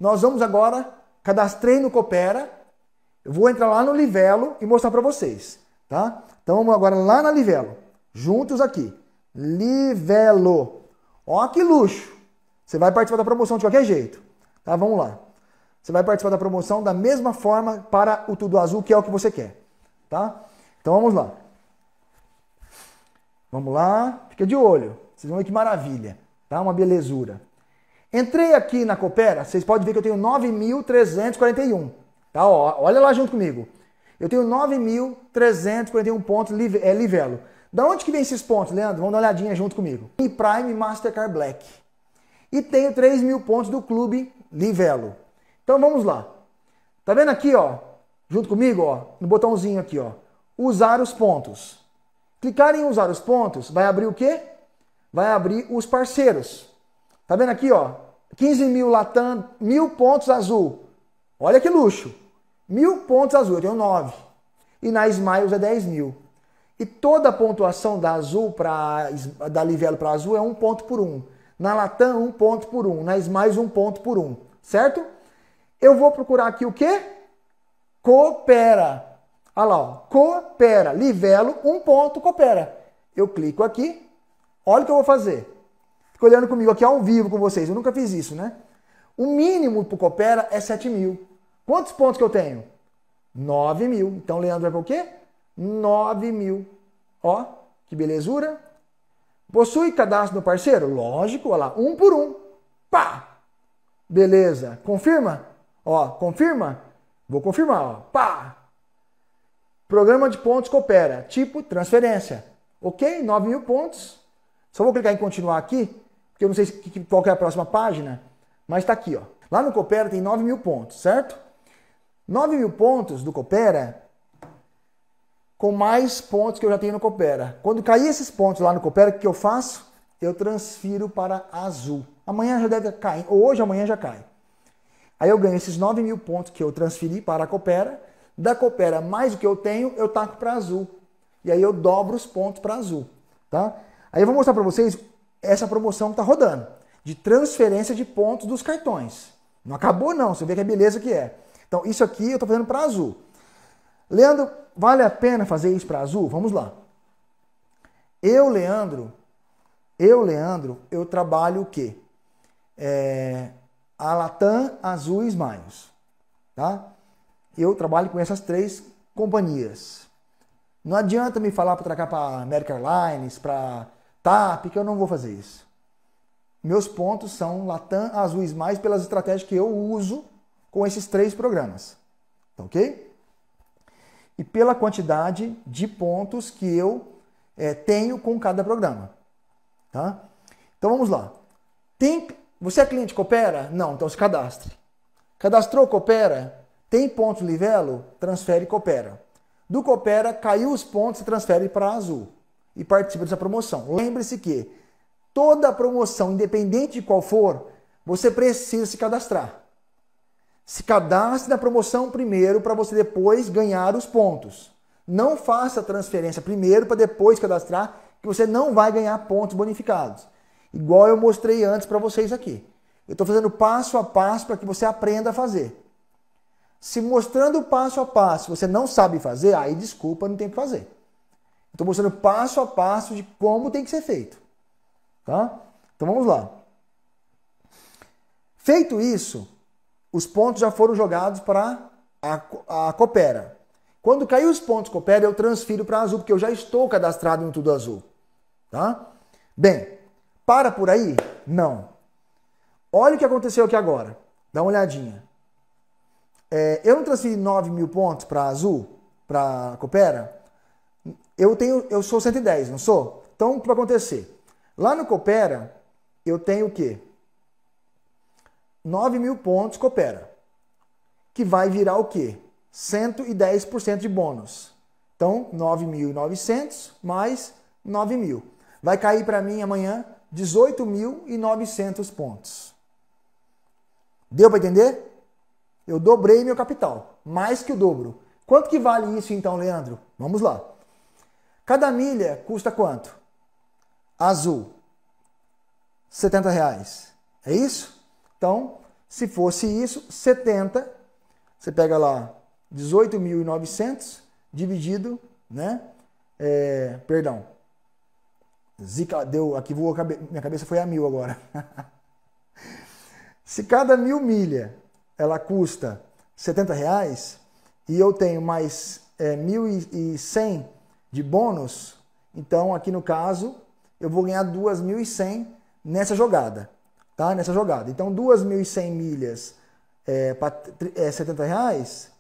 nós vamos agora, cadastrei no Coopera, eu vou entrar lá no Livelo e mostrar para vocês, tá? Então vamos agora lá na Livelo, juntos aqui. Livelo. Ó que luxo. Você vai participar da promoção de qualquer jeito, tá? Vamos lá. Você vai participar da promoção da mesma forma para o Tudo Azul, que é o que você quer, tá? Então vamos lá. Vamos lá, fica de olho. Vocês vão ver que maravilha, tá? Uma belezura. Entrei aqui na Coopera, vocês podem ver que eu tenho 9.341. Tá? Ó, olha lá junto comigo. Eu tenho 9.341 pontos live, é, livelo. Da onde que vem esses pontos, Leandro? Vamos dar uma olhadinha junto comigo. E Prime Mastercard Black. E tenho 3 mil pontos do clube Livelo. Então vamos lá. Tá vendo aqui, ó? Junto comigo, ó, no botãozinho aqui, ó. Usar os pontos. Clicar em usar os pontos, vai abrir o quê? Vai abrir os parceiros. Tá vendo aqui, ó? 15 mil Latam, mil pontos azul. Olha que luxo. Mil pontos azul, eu tenho 9. E na Smiles é 10 mil. E toda a pontuação da azul para da Livelo para azul é um ponto por um. Na Latam, um ponto por um. Na Smiles, um ponto por um. Certo? Eu vou procurar aqui o quê? Coopera. Olha lá, ó, coopera, livelo, um ponto, coopera. Eu clico aqui, olha o que eu vou fazer. Fica olhando comigo aqui ao vivo com vocês, eu nunca fiz isso, né? O mínimo para coopera é 7 mil. Quantos pontos que eu tenho? 9 mil. Então, Leandro vai é para o quê? 9 mil. Ó, que belezura. Possui cadastro no parceiro? Lógico, olha lá, um por um. Pá! Beleza. Confirma? Ó, confirma? Vou confirmar, ó. Pá! Programa de pontos coopera, tipo transferência. Ok? 9 mil pontos. Só vou clicar em continuar aqui, porque eu não sei qual é a próxima página, mas está aqui. Ó. Lá no Coopera tem 9 mil pontos, certo? 9 mil pontos do Coopera com mais pontos que eu já tenho no Coopera. Quando cair esses pontos lá no Coopera, o que eu faço? Eu transfiro para azul. Amanhã já deve cair, ou hoje, amanhã já cai. Aí eu ganho esses 9 mil pontos que eu transferi para a Coopera da coopera mais do que eu tenho, eu taco para azul. E aí eu dobro os pontos para azul, tá? Aí eu vou mostrar para vocês essa promoção que tá rodando, de transferência de pontos dos cartões. Não acabou não, você vê que a beleza que é. Então isso aqui eu tô fazendo para azul. Leandro, vale a pena fazer isso para azul? Vamos lá. Eu, Leandro, eu, Leandro, eu trabalho o quê? É, a Latam, Azul Smiles, tá? Eu trabalho com essas três companhias. Não adianta me falar para tracar para American Airlines, para TAP, que eu não vou fazer isso. Meus pontos são Latam, Azuis Mais, pelas estratégias que eu uso com esses três programas. Tá ok? E pela quantidade de pontos que eu é, tenho com cada programa. Tá? Então vamos lá. Tem, você é cliente, coopera? Não, então se cadastre. Cadastrou, coopera? Tem pontos livelo? Transfere e coopera. Do coopera, caiu os pontos e transfere para azul. E participa dessa promoção. Lembre-se que toda promoção, independente de qual for, você precisa se cadastrar. Se cadastre na promoção primeiro para você depois ganhar os pontos. Não faça a transferência primeiro para depois cadastrar, que você não vai ganhar pontos bonificados. Igual eu mostrei antes para vocês aqui. Eu estou fazendo passo a passo para que você aprenda a fazer. Se mostrando passo a passo, você não sabe fazer, aí desculpa, não tem o que fazer. Estou mostrando passo a passo de como tem que ser feito. Tá? Então vamos lá. Feito isso, os pontos já foram jogados para a, a Coopera. Quando cair os pontos Coopera, eu transfiro para Azul, porque eu já estou cadastrado no Tudo Azul. Tá? Bem, para por aí? Não. Olha o que aconteceu aqui agora. Dá uma olhadinha. É, eu não transferi 9 mil pontos para Azul, para Coopera. Eu tenho, eu sou 110, não sou? Então, para acontecer, lá no Coopera, eu tenho o quê? 9 mil pontos Coopera, que vai virar o quê? 110% de bônus. Então, 9.900 mais 9.000. Vai cair para mim amanhã 18.900 pontos. Deu para entender? Eu dobrei meu capital, mais que o dobro. Quanto que vale isso então, Leandro? Vamos lá. Cada milha custa quanto? Azul. 70 reais. É isso? Então, se fosse isso, 70, você pega lá 18.900 dividido, né? É, perdão. Zica, deu, aqui voou, minha cabeça foi a mil agora. se cada mil milha ela custa 70 reais e eu tenho mais é, 1.100 de bônus, então aqui no caso eu vou ganhar 2.100 nessa jogada, tá? Nessa jogada. Então 2.100 milhas é, para é, 70 reais,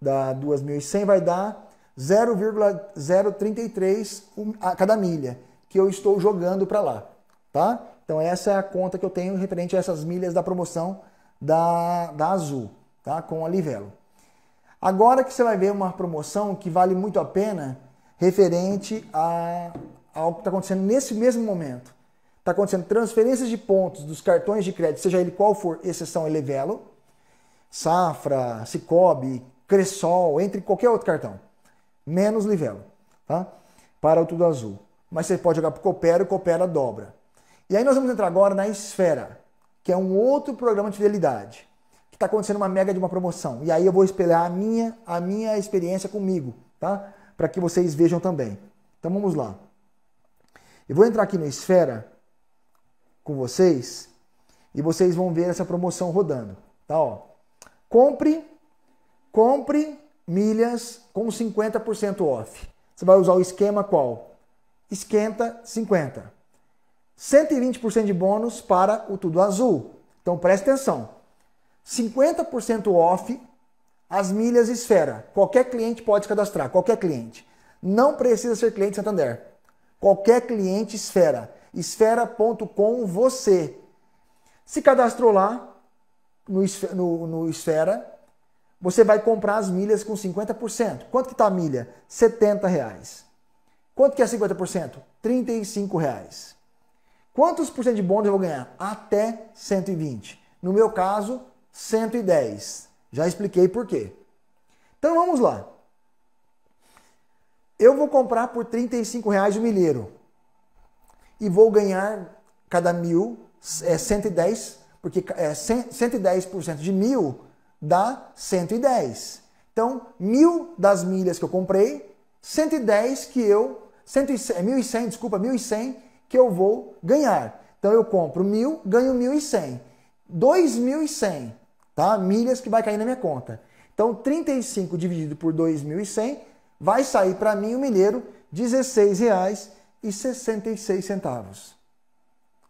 dá 2.100 vai dar 0,033 a cada milha que eu estou jogando para lá, tá? Então essa é a conta que eu tenho referente a essas milhas da promoção da, da Azul, tá? Com a Livelo. Agora que você vai ver uma promoção que vale muito a pena referente a, algo que está acontecendo nesse mesmo momento. Está acontecendo transferências de pontos dos cartões de crédito, seja ele qual for, exceção a Livelo, Safra, Cicobi, Cressol, entre qualquer outro cartão, menos Livelo, tá? Para o Tudo Azul. Mas você pode jogar para o Coopera e Coopera dobra. E aí nós vamos entrar agora na esfera que é um outro programa de fidelidade, que está acontecendo uma mega de uma promoção. E aí eu vou espelhar a minha, a minha experiência comigo, tá? Para que vocês vejam também. Então vamos lá. Eu vou entrar aqui na Esfera com vocês e vocês vão ver essa promoção rodando, tá? Ó. Compre, compre milhas com 50% off. Você vai usar o esquema qual? Esquenta 50. 120% de bônus para o Tudo Azul. Então preste atenção. 50% off as milhas esfera. Qualquer cliente pode se cadastrar, qualquer cliente. Não precisa ser cliente Santander. Qualquer cliente esfera. Esfera.com você. Se cadastrou lá no, no, no Esfera, você vai comprar as milhas com 50%. Quanto que está a milha? R$ Reais. Quanto que é 50%? R$ Reais. Quantos por cento de bônus eu vou ganhar? Até 120. No meu caso, 110. Já expliquei por quê. Então vamos lá. Eu vou comprar por 35 reais o milheiro. E vou ganhar cada mil é 110, porque é 110% de mil dá 110. Então, mil das milhas que eu comprei, 110 que eu. 100, 1.100, é desculpa, 1.100 que eu vou ganhar. Então eu compro mil, ganho mil e cem. Dois mil e cem, tá? Milhas que vai cair na minha conta. Então 35 dividido por 2.100 vai sair para mim o um e R$ centavos.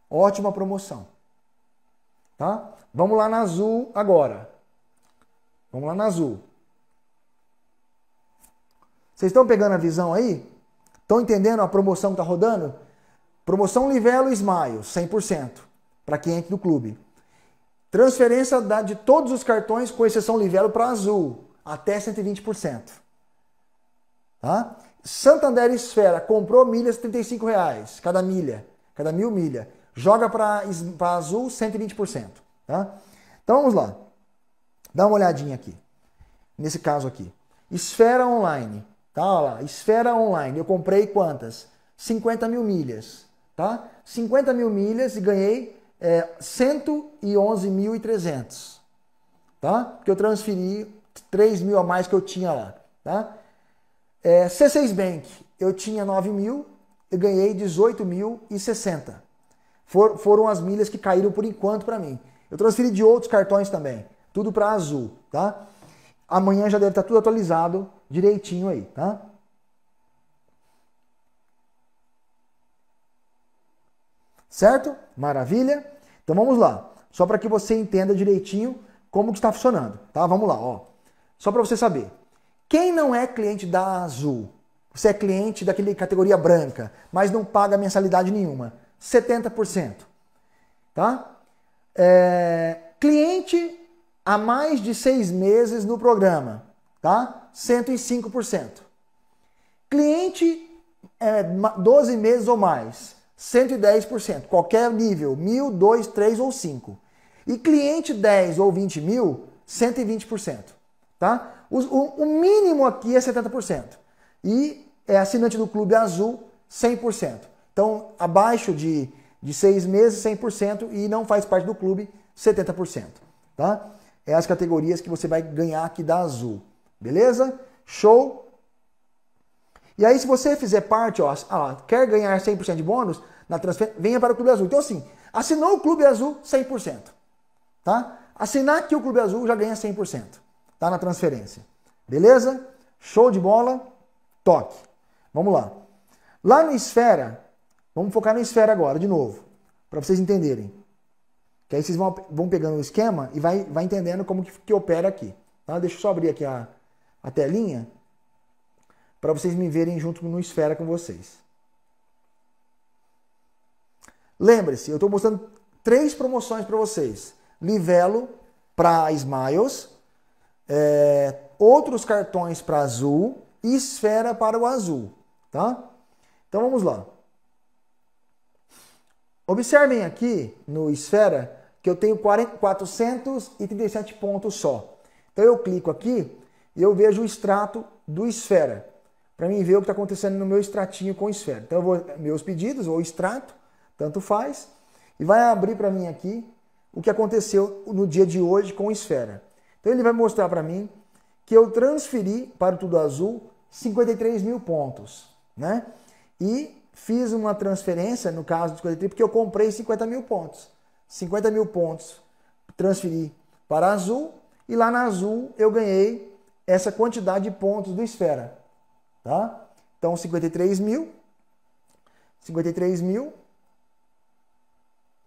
Ótima promoção. Tá? Vamos lá na azul agora. Vamos lá na azul. Vocês estão pegando a visão aí? Estão entendendo a promoção que está rodando? Promoção Livelo smile 100%, para quem entra no clube. Transferência da, de todos os cartões, com exceção Livelo, para Azul, até 120%. Tá? Santander Esfera, comprou milhas, 35 reais cada milha, cada mil milha. Joga para Azul, 120%. Tá? Então vamos lá. Dá uma olhadinha aqui. Nesse caso aqui. Esfera Online. Tá, lá. Esfera Online. Eu comprei quantas? 50 mil milhas tá? 50 mil milhas e ganhei é, 111.300, tá? Porque eu transferi 3 mil a mais que eu tinha lá, tá? É, C6 Bank, eu tinha 9 mil e ganhei 18.060. For, foram as milhas que caíram por enquanto para mim. Eu transferi de outros cartões também, tudo para azul, tá? Amanhã já deve estar tá tudo atualizado direitinho aí, tá? Certo? Maravilha? Então vamos lá. Só para que você entenda direitinho como que está funcionando, tá? Vamos lá, ó. Só para você saber. Quem não é cliente da Azul, você é cliente daquele categoria branca, mas não paga mensalidade nenhuma, 70%, tá? É, cliente há mais de seis meses no programa, tá? 105%. Cliente é, 12 meses ou mais, 110%, qualquer nível, mil, dois, três ou cinco. E cliente 10 ou 20 mil, 120%. Tá? O, o, o mínimo aqui é 70%. E é assinante do Clube Azul, 100%. Então, abaixo de, de seis meses, 100%, e não faz parte do clube, 70%. Tá? É as categorias que você vai ganhar aqui da Azul. Beleza? Show! E aí, se você fizer parte, ó, ó ah quer ganhar 100% de bônus na transferência, venha para o Clube Azul. Então, assim, assinou o Clube Azul 100%. Tá? Assinar aqui o Clube Azul já ganha 100%. Tá na transferência. Beleza? Show de bola. Toque. Vamos lá. Lá no Esfera, vamos focar no Esfera agora, de novo, para vocês entenderem. Que aí vocês vão, vão pegando o esquema e vai, vai entendendo como que, que opera aqui. Tá? Deixa eu só abrir aqui a, a telinha para vocês me verem junto no Esfera com vocês. Lembre-se, eu estou mostrando três promoções para vocês. Livelo para Smiles, é, outros cartões para Azul e Esfera para o Azul, tá? Então vamos lá. Observem aqui no Esfera que eu tenho 437 pontos só. Então eu clico aqui e eu vejo o extrato do Esfera para mim ver o que está acontecendo no meu extratinho com esfera. Então eu vou meus pedidos ou extrato, tanto faz, e vai abrir para mim aqui o que aconteceu no dia de hoje com esfera. Então ele vai mostrar para mim que eu transferi para o Tudo Azul 53 mil pontos, né? E fiz uma transferência, no caso do 53, porque eu comprei 50 mil pontos. 50 mil pontos transferi para Azul e lá na Azul eu ganhei essa quantidade de pontos do Esfera. Tá? Então, 53 mil, 53 mil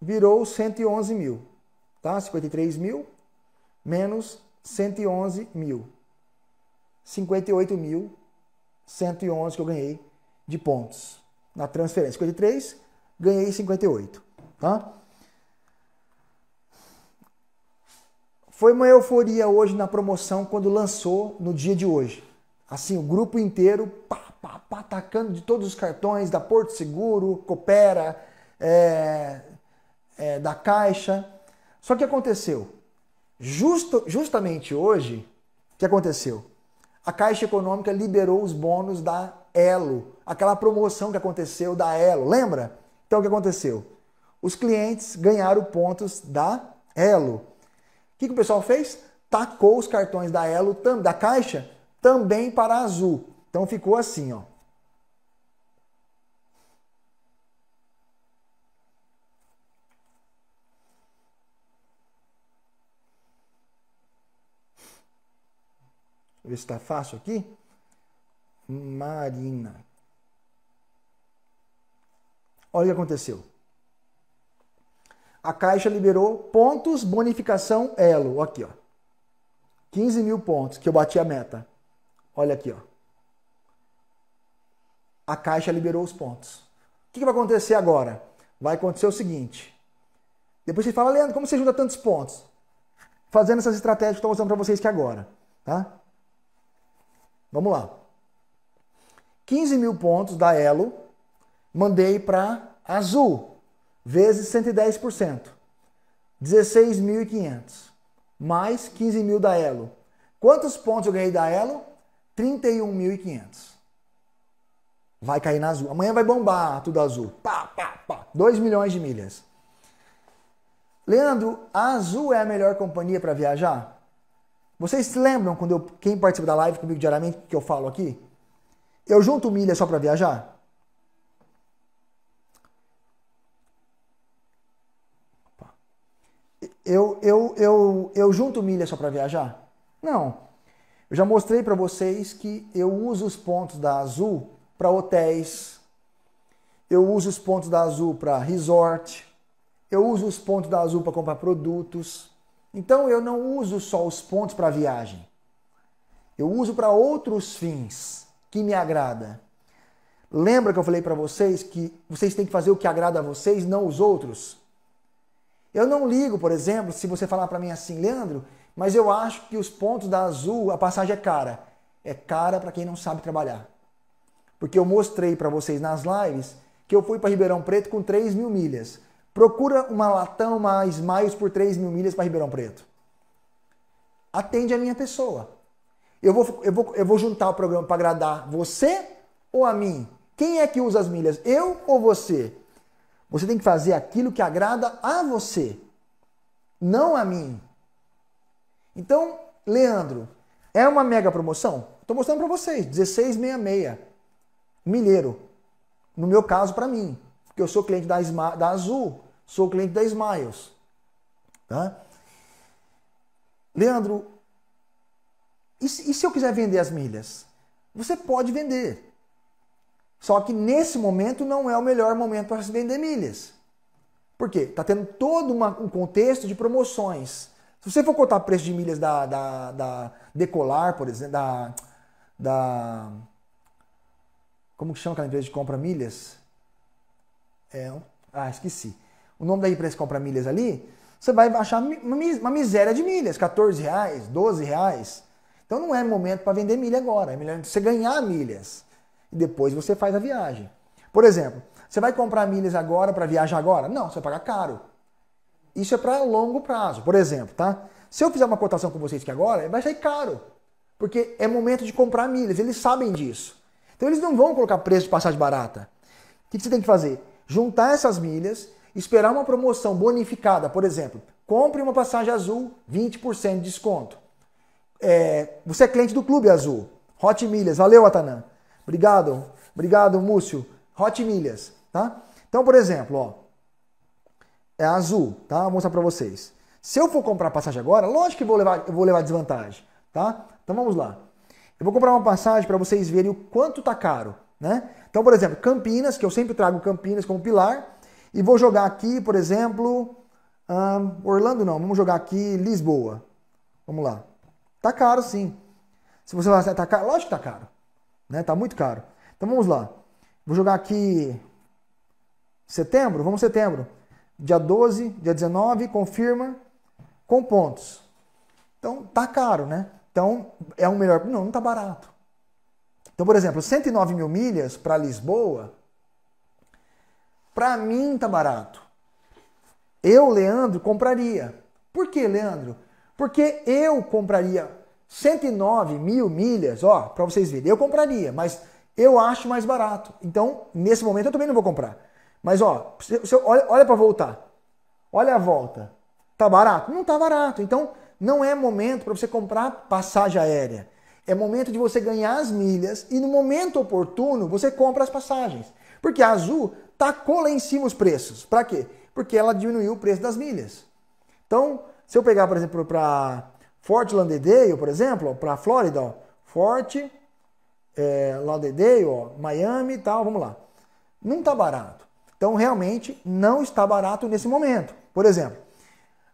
virou 111 mil. Tá? 53 mil menos 111 mil. 58 mil 111 que eu ganhei de pontos na transferência. 53, ganhei 58. Tá? Foi uma euforia hoje na promoção quando lançou no dia de hoje. Assim, o grupo inteiro pá, pá, pá, atacando de todos os cartões, da Porto Seguro, Coopera, é, é, da Caixa. Só que aconteceu, Justo, justamente hoje, o que aconteceu? A Caixa Econômica liberou os bônus da Elo, aquela promoção que aconteceu da Elo, lembra? Então o que aconteceu? Os clientes ganharam pontos da Elo. O que, que o pessoal fez? Tacou os cartões da Elo, da Caixa, também para azul. Então ficou assim, ó. Deixa eu ver se está fácil aqui. Marina. Olha o que aconteceu. A Caixa liberou pontos, bonificação, elo. Aqui, ó. 15 mil pontos, que eu bati a meta. Olha aqui, ó. A caixa liberou os pontos. O que vai acontecer agora? Vai acontecer o seguinte. Depois você fala, Leandro, como você junta tantos pontos? Fazendo essas estratégias que eu estou mostrando para vocês aqui agora. Tá? Vamos lá. 15 mil pontos da Elo, mandei para Azul, vezes 110%. 16.500. Mais 15 mil da Elo. Quantos pontos eu ganhei da Elo? 31.500. Vai cair na azul. Amanhã vai bombar tudo azul. Pá, pá, pá. 2 milhões de milhas. Leandro, a Azul é a melhor companhia para viajar? Vocês se lembram quando eu, quem participa da live comigo diariamente que eu falo aqui? Eu junto milha só para viajar? Eu, eu, eu, eu junto milha só para viajar? Não. Eu já mostrei para vocês que eu uso os pontos da Azul para hotéis, eu uso os pontos da Azul para resort, eu uso os pontos da Azul para comprar produtos. Então eu não uso só os pontos para viagem. Eu uso para outros fins que me agrada. Lembra que eu falei para vocês que vocês têm que fazer o que agrada a vocês, não os outros? Eu não ligo, por exemplo, se você falar para mim assim, Leandro, mas eu acho que os pontos da Azul, a passagem é cara. É cara para quem não sabe trabalhar. Porque eu mostrei para vocês nas lives que eu fui para Ribeirão Preto com 3 mil milhas. Procura uma Latam, mais mais por 3 mil milhas para Ribeirão Preto. Atende a minha pessoa. Eu vou, eu vou, eu vou juntar o programa para agradar você ou a mim? Quem é que usa as milhas? Eu ou você? Você tem que fazer aquilo que agrada a você, não a mim. Então, Leandro, é uma mega promoção? Estou mostrando para vocês, 16,66, milheiro. No meu caso, para mim, porque eu sou cliente da, da Azul, sou cliente da Smiles. Tá? Leandro, e se, e se eu quiser vender as milhas? Você pode vender. Só que nesse momento não é o melhor momento para se vender milhas. Por quê? Está tendo todo uma, um contexto de promoções. Se você for contar preço de milhas da, da, da Decolar, por exemplo, da, da. Como que chama aquela empresa de compra milhas? É, ah, esqueci. O nome da empresa que compra milhas ali, você vai achar uma miséria de milhas, 14 reais, 12 reais. Então não é momento para vender milha agora, é melhor você ganhar milhas. E depois você faz a viagem. Por exemplo, você vai comprar milhas agora para viajar agora? Não, você vai pagar caro. Isso é para longo prazo. Por exemplo, tá? Se eu fizer uma cotação com vocês que agora, vai sair caro. Porque é momento de comprar milhas, eles sabem disso. Então eles não vão colocar preço de passagem barata. O que, que você tem que fazer? Juntar essas milhas, esperar uma promoção bonificada, por exemplo, compre uma passagem azul, 20% de desconto. É, você é cliente do Clube Azul, Hot Milhas. Valeu, Atanã. Obrigado, obrigado, Múcio. Hot Milhas, tá? Então, por exemplo, ó, é azul, tá? Vou mostrar para vocês. Se eu for comprar passagem agora, lógico que vou levar, eu vou levar desvantagem, tá? Então vamos lá. Eu vou comprar uma passagem para vocês verem o quanto tá caro, né? Então, por exemplo, Campinas, que eu sempre trago Campinas como pilar, e vou jogar aqui, por exemplo, um, Orlando não, vamos jogar aqui Lisboa. Vamos lá. Tá caro sim. Se você falar assim, ah, tá caro, lógico que tá caro, né? Tá muito caro. Então vamos lá. Vou jogar aqui setembro, vamos setembro dia 12, dia 19, confirma com pontos. Então tá caro, né? Então é um melhor. Não, não tá barato. Então, por exemplo, 109 mil milhas para Lisboa, para mim tá barato. Eu, Leandro, compraria. Por que, Leandro? Porque eu compraria 109 mil milhas, ó, para vocês verem. Eu compraria, mas eu acho mais barato. Então, nesse momento, eu também não vou comprar. Mas ó, olha, olha para voltar. Olha a volta. Tá barato? Não tá barato. Então, não é momento para você comprar passagem aérea. É momento de você ganhar as milhas e no momento oportuno você compra as passagens. Porque a Azul tacou tá lá em cima os preços. Para quê? Porque ela diminuiu o preço das milhas. Então, se eu pegar, por exemplo, para Fort Lauderdale, por exemplo, para Flórida, Fort é, Lauderdale, Miami e tal, vamos lá. Não tá barato. Então, realmente, não está barato nesse momento. Por exemplo,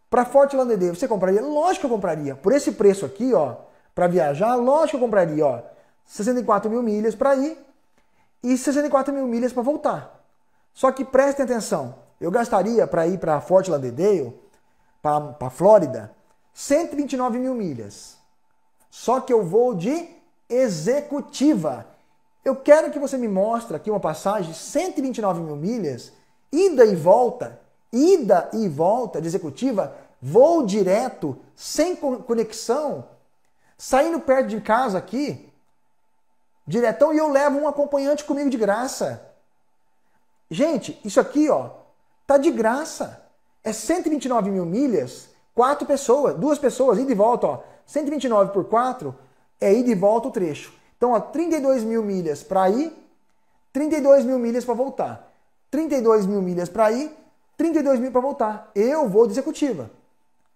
para Fort Lauderdale, você compraria? Lógico que eu compraria. Por esse preço aqui, ó, para viajar, lógico que eu compraria, ó, 64 mil milhas para ir e 64 mil milhas para voltar. Só que prestem atenção, eu gastaria para ir para Fort Lauderdale, para Flórida, 129 mil milhas. Só que eu vou de executiva. Eu quero que você me mostre aqui uma passagem 129 mil milhas, ida e volta, ida e volta de executiva, voo direto, sem conexão, saindo perto de casa aqui, diretão, e eu levo um acompanhante comigo de graça. Gente, isso aqui, ó, tá de graça. É 129 mil milhas, quatro pessoas, duas pessoas, ida e volta, ó. 129 por 4 é ida e volta o trecho. Então, ó, 32 mil milhas para ir, 32 mil milhas para voltar. 32 mil milhas para ir, 32 mil para voltar. Eu vou de executiva.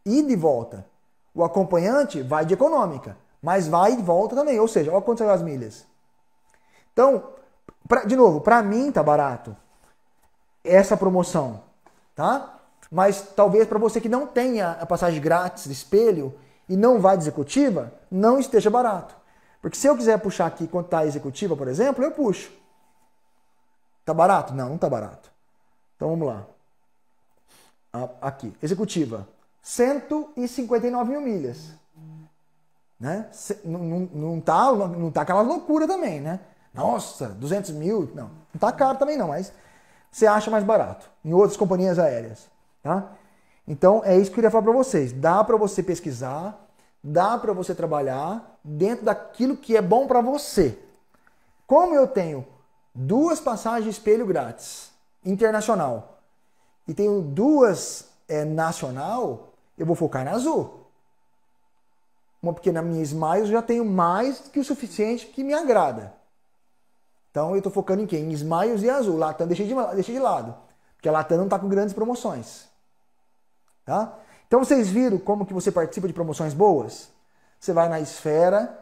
Ida e volta. O acompanhante vai de econômica, mas vai e volta também. Ou seja, olha quantas as milhas. Então, pra, de novo, para mim tá barato essa promoção, tá? Mas talvez para você que não tenha a passagem grátis de espelho e não vai de executiva, não esteja barato. Porque se eu quiser puxar aqui quanto está a executiva, por exemplo, eu puxo. Tá barato? Não, não tá barato. Então vamos lá. Aqui, executiva, 159 mil milhas. Né? Não, não, não, tá, não tá aquela loucura também, né? Nossa, 200 mil, não. Não tá caro também não, mas você acha mais barato em outras companhias aéreas, tá? Então é isso que eu queria falar para vocês. Dá para você pesquisar, dá para você trabalhar dentro daquilo que é bom para você. Como eu tenho duas passagens de espelho grátis, internacional, e tenho duas é, nacional, eu vou focar na azul. Uma porque na minha Smiles eu já tenho mais que o suficiente que me agrada. Então eu estou focando em quem? Em Smiles e azul. Latam deixei de, deixei de lado, porque a Latam não está com grandes promoções. Tá? Então vocês viram como que você participa de promoções boas? Você vai na esfera,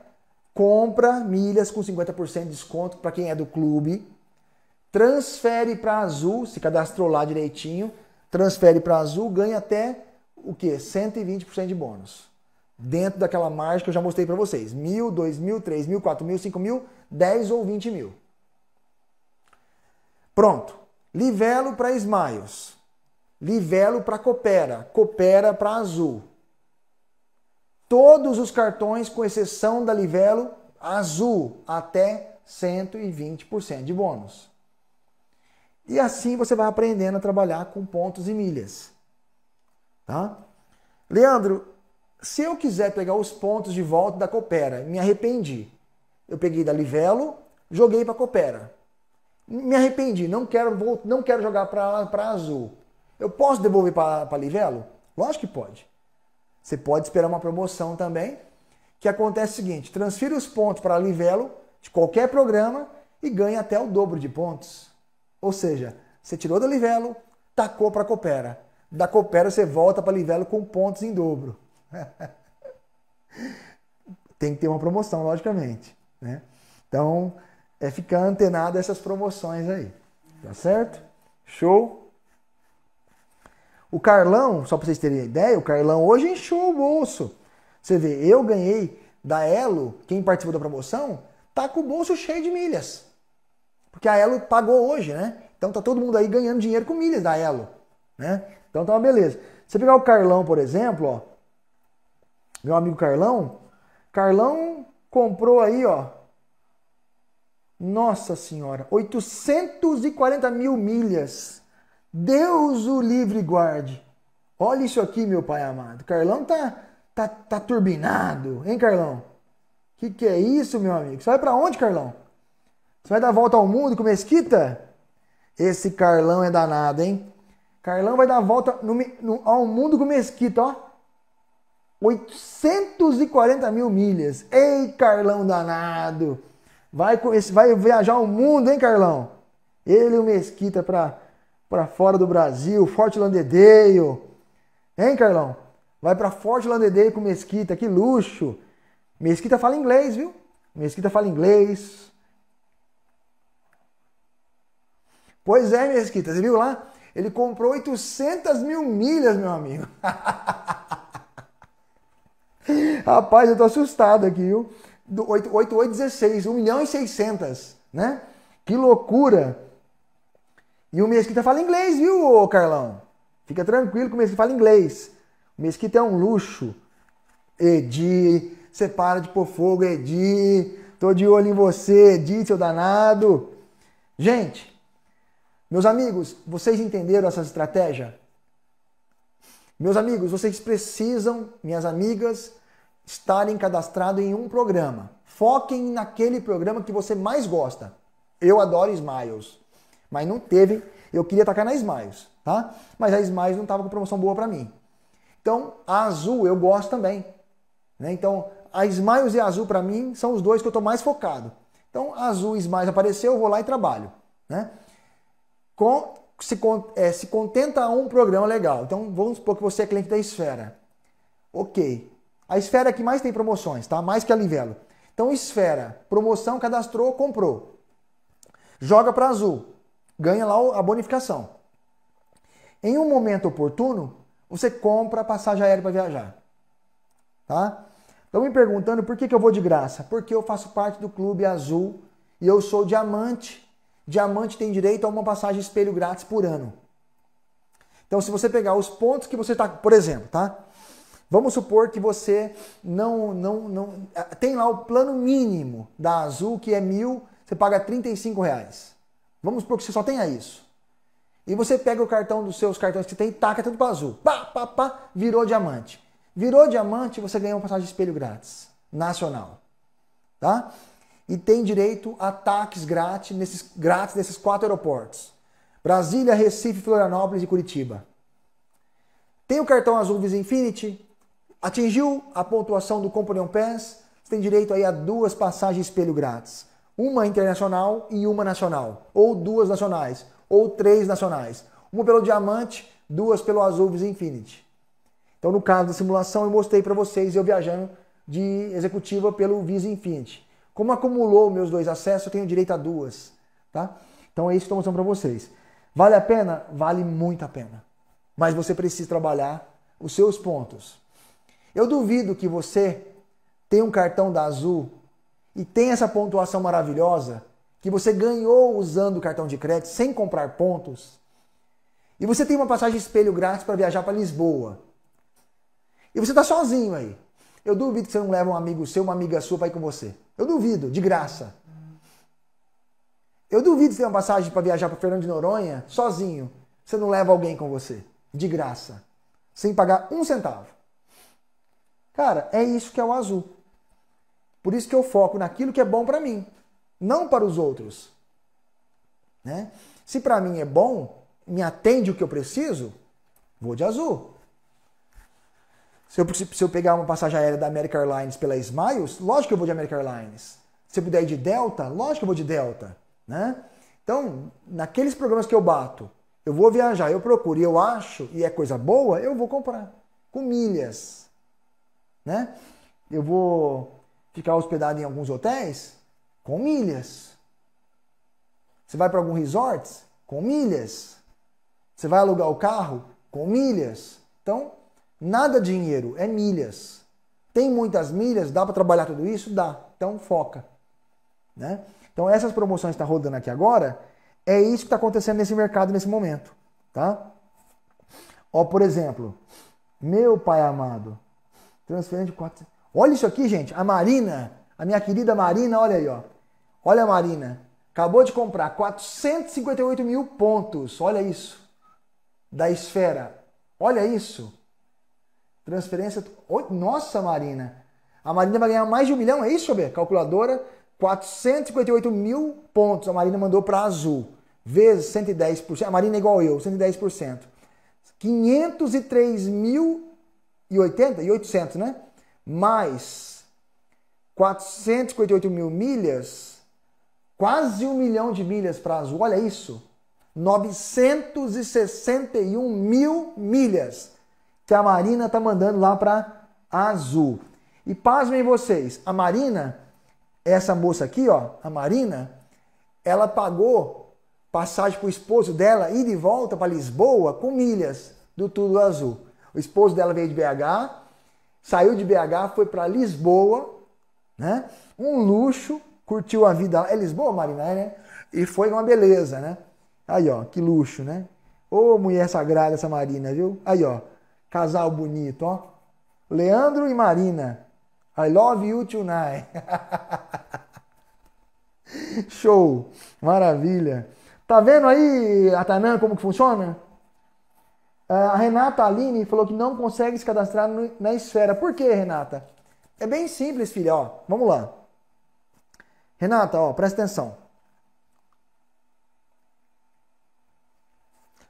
compra milhas com 50% de desconto para quem é do clube, transfere para Azul, se cadastrou lá direitinho, transfere para Azul, ganha até o que? 120% de bônus. Dentro daquela margem que eu já mostrei para vocês: mil, dois mil, três mil, quatro mil, cinco mil, dez ou vinte mil. Pronto. Livelo para Smiles. Livelo para Coopera, Coopera para Azul. Todos os cartões, com exceção da Livelo, azul, até 120% de bônus. E assim você vai aprendendo a trabalhar com pontos e milhas. Tá? Leandro, se eu quiser pegar os pontos de volta da Coopera, me arrependi. Eu peguei da Livelo, joguei para Coopera. Me arrependi, não quero, não quero jogar para Azul. Eu posso devolver para Livelo? Lógico que pode. Você pode esperar uma promoção também, que acontece o seguinte: transfira os pontos para Livelo de qualquer programa e ganha até o dobro de pontos. Ou seja, você tirou da Livelo, tacou para a Coopera. Da Coopera você volta para Livelo com pontos em dobro. Tem que ter uma promoção, logicamente. Né? Então, é ficar antenado essas promoções aí. Tá certo? Show? O Carlão, só para vocês terem ideia, o Carlão hoje encheu o bolso. Você vê, eu ganhei da Elo, quem participou da promoção, tá com o bolso cheio de milhas. Porque a Elo pagou hoje, né? Então tá todo mundo aí ganhando dinheiro com milhas da Elo, né? Então tá uma beleza. Você pegar o Carlão, por exemplo, ó, meu amigo Carlão, Carlão comprou aí, ó, nossa senhora, 840 mil milhas Deus o livre guarde. Olha isso aqui, meu pai amado. Carlão tá, tá, tá turbinado, hein, Carlão? Que que é isso, meu amigo? Você vai para onde, Carlão? Você vai dar volta ao mundo com mesquita? Esse Carlão é danado, hein? Carlão vai dar volta no, no, ao mundo com mesquita, ó. 840 mil milhas. Ei, Carlão danado! Vai, vai viajar o mundo, hein, Carlão? Ele e o Mesquita para para fora do Brasil, Forte Landedeio. Hein, Carlão? Vai para Forte Landedeio com Mesquita, que luxo. Mesquita fala inglês, viu? Mesquita fala inglês. Pois é, Mesquita, você viu lá? Ele comprou 800 mil milhas, meu amigo. Rapaz, eu tô assustado aqui, viu? 8816, 1 milhão e 600, né? Que loucura! E o Mesquita fala inglês, viu, Carlão? Fica tranquilo que o Mesquita fala inglês. O Mesquita é um luxo. Edi, você para de pôr fogo, Edi. Tô de olho em você, Edi, seu danado. Gente, meus amigos, vocês entenderam essa estratégia? Meus amigos, vocês precisam, minhas amigas, estarem cadastrados em um programa. Foquem naquele programa que você mais gosta. Eu adoro Smiles. Mas não teve. Eu queria atacar na Smiles, tá? Mas a Smiles não estava com promoção boa para mim. Então, a Azul eu gosto também. Né? Então, a Smiles e a Azul para mim são os dois que eu estou mais focado. Então, a Azul e Smiles apareceu, eu vou lá e trabalho. Né? Com, se, é, se contenta um programa legal. Então, vamos supor que você é cliente da Esfera. Ok. A Esfera é que mais tem promoções, tá? Mais que a Livelo. Então, Esfera, promoção, cadastrou, comprou. Joga para Azul ganha lá a bonificação. Em um momento oportuno, você compra a passagem aérea para viajar. Tá? Estão me perguntando por que, que eu vou de graça? Porque eu faço parte do Clube Azul e eu sou diamante. Diamante tem direito a uma passagem espelho grátis por ano. Então, se você pegar os pontos que você está, por exemplo, tá? Vamos supor que você não, não, não tem lá o plano mínimo da Azul que é mil, você paga 35 reais. Vamos supor que você só tenha isso. E você pega o cartão dos seus cartões que você tem e taca tudo para azul. Pá, pá, pá, virou diamante. Virou diamante, você ganhou uma passagem de espelho grátis, nacional. Tá? E tem direito a taxas grátis nesses, grátis nesses quatro aeroportos. Brasília, Recife, Florianópolis e Curitiba. Tem o cartão azul Visa Infinity, atingiu a pontuação do Companion Pass, você tem direito aí a duas passagens de espelho grátis. Uma internacional e uma nacional. Ou duas nacionais. Ou três nacionais. Uma pelo diamante, duas pelo azul Visa Infinity. Então, no caso da simulação, eu mostrei para vocês eu viajando de executiva pelo Visa Infinity. Como acumulou meus dois acessos, eu tenho direito a duas. Tá? Então, é isso que estou mostrando para vocês. Vale a pena? Vale muito a pena. Mas você precisa trabalhar os seus pontos. Eu duvido que você tenha um cartão da Azul e tem essa pontuação maravilhosa que você ganhou usando o cartão de crédito sem comprar pontos, e você tem uma passagem espelho grátis para viajar para Lisboa, e você está sozinho aí, eu duvido que você não leve um amigo seu, uma amiga sua para ir com você. Eu duvido, de graça. Eu duvido que você tenha uma passagem para viajar para Fernando de Noronha sozinho. Você não leva alguém com você, de graça, sem pagar um centavo. Cara, é isso que é o azul. Por isso que eu foco naquilo que é bom para mim, não para os outros. Né? Se para mim é bom, me atende o que eu preciso, vou de azul. Se eu, se eu pegar uma passagem aérea da American Airlines pela Smiles, lógico que eu vou de American Airlines. Se eu puder ir de Delta, lógico que eu vou de Delta. Né? Então, naqueles programas que eu bato, eu vou viajar, eu procuro e eu acho, e é coisa boa, eu vou comprar. Com milhas. Né? Eu vou ficar hospedado em alguns hotéis? Com milhas. Você vai para algum resort? Com milhas. Você vai alugar o carro? Com milhas. Então, nada dinheiro, é milhas. Tem muitas milhas, dá para trabalhar tudo isso? Dá. Então, foca. Né? Então, essas promoções que está rodando aqui agora, é isso que está acontecendo nesse mercado nesse momento. Tá? Ó, por exemplo, meu pai amado, transferente 400. Olha isso aqui, gente. A Marina, a minha querida Marina, olha aí, ó. Olha a Marina. Acabou de comprar 458 mil pontos. Olha isso. Da esfera. Olha isso. Transferência. Nossa, Marina. A Marina vai ganhar mais de um milhão, é isso, Xavier? Calculadora. 458 mil pontos a Marina mandou para Azul. Vezes 110%. A Marina é igual eu, 110%. 503 mil e 80 e 800, né? mais 458 mil milhas, quase um milhão de milhas para azul, olha isso, 961 mil milhas que a Marina tá mandando lá para azul. E pasmem vocês, a Marina, essa moça aqui, ó, a Marina, ela pagou passagem para o esposo dela ir de volta para Lisboa com milhas do Tudo Azul. O esposo dela veio de BH, saiu de BH, foi para Lisboa, né? Um luxo, curtiu a vida lá. É Lisboa, Marina, é, né? E foi uma beleza, né? Aí, ó, que luxo, né? Ô, mulher sagrada essa Marina, viu? Aí, ó, casal bonito, ó. Leandro e Marina. I love you tonight. Show. Maravilha. Tá vendo aí, Atanã, como que funciona? É, a Renata Aline falou que não consegue se cadastrar na esfera. Por quê, Renata? É bem simples, filha. Ó, vamos lá. Renata, ó, presta atenção.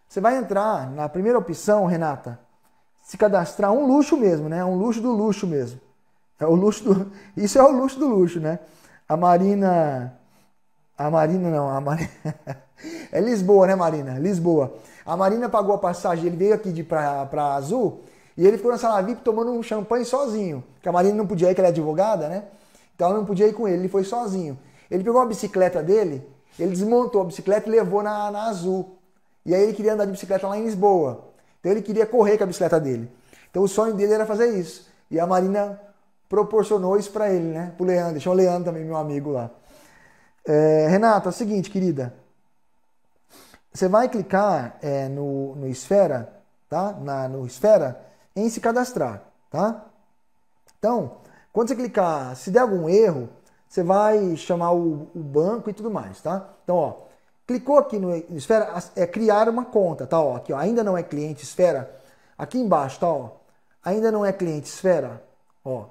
Você vai entrar na primeira opção, Renata, se cadastrar um luxo mesmo, né? Um luxo do luxo mesmo. É o luxo do... Isso é o luxo do luxo, né? A Marina. A Marina não, a Marina. é Lisboa, né, Marina? Lisboa. A Marina pagou a passagem, ele veio aqui de pra, pra Azul e ele ficou na sala VIP tomando um champanhe sozinho. Porque a Marina não podia ir, que ela é advogada, né? Então ela não podia ir com ele, ele foi sozinho. Ele pegou a bicicleta dele, ele desmontou a bicicleta e levou na, na Azul. E aí ele queria andar de bicicleta lá em Lisboa. Então ele queria correr com a bicicleta dele. Então o sonho dele era fazer isso. E a Marina proporcionou isso para ele, né? Pro Leandro. Deixa o Leandro também, meu amigo lá. É, Renata, é o seguinte, querida. Você vai clicar é, no, no esfera, tá? Na, no esfera, em se cadastrar, tá? Então, quando você clicar, se der algum erro, você vai chamar o, o banco e tudo mais, tá? Então, ó, clicou aqui no, esfera, é criar uma conta, tá? Ó, aqui, ó, ainda não é cliente esfera. Aqui embaixo, tá? Ó, ainda não é cliente esfera, ó.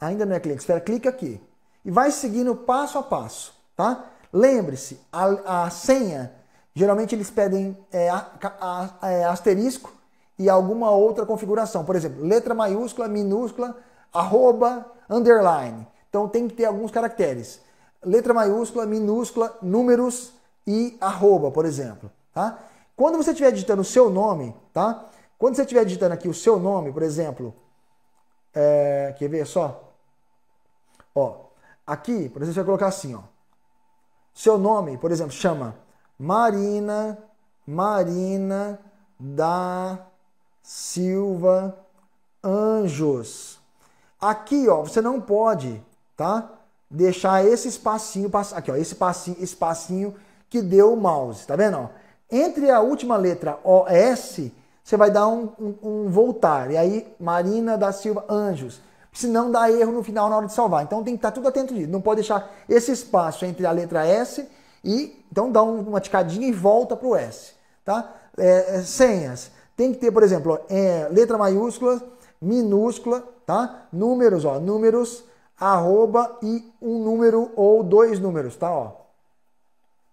Ainda não é cliente esfera, clica aqui. E vai seguindo passo a passo, tá? Lembre-se, a, a, senha, geralmente eles pedem é, a, a, é, asterisco e alguma outra configuração. Por exemplo, letra maiúscula, minúscula, arroba, underline. Então tem que ter alguns caracteres. Letra maiúscula, minúscula, números e arroba, por exemplo. Tá? Quando você estiver digitando o seu nome, tá? Quando você estiver digitando aqui o seu nome, por exemplo, é, quer ver só? Ó, aqui, por exemplo, você vai colocar assim, ó seu nome, por exemplo, chama Marina Marina da Silva Anjos. Aqui, ó, você não pode, tá? Deixar esse espacinho, aqui, ó, esse espacinho, espacinho que deu o mouse, tá vendo? Ó? Entre a última letra O S, você vai dar um, um, um voltar. E aí, Marina da Silva Anjos se não dá erro no final na hora de salvar. Então tem que estar tudo atento disso. Não pode deixar esse espaço entre a letra S e. Então dá uma ticadinha e volta para o S. Tá? É, é, senhas. Tem que ter, por exemplo, é, letra maiúscula, minúscula, tá? Números, ó, números, arroba e um número ou dois números, tá? Ó,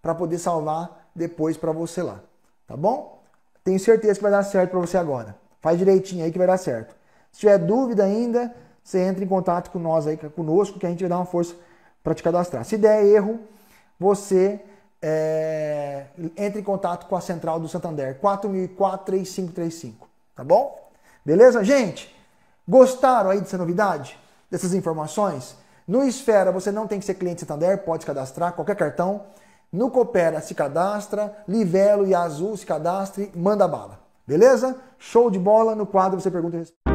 para poder salvar depois para você lá, tá bom? Tenho certeza que vai dar certo para você agora. Faz direitinho aí que vai dar certo. Se tiver dúvida ainda, você entra em contato com nós aí, conosco, que a gente vai dar uma força para te cadastrar. Se der erro, você é, em contato com a central do Santander, 4004 tá bom? Beleza, gente? Gostaram aí dessa novidade? Dessas informações? No Esfera, você não tem que ser cliente Santander, pode se cadastrar, qualquer cartão. No Coopera, se cadastra. Livelo e Azul, se cadastre, manda bala. Beleza? Show de bola. No quadro, você pergunta e responde.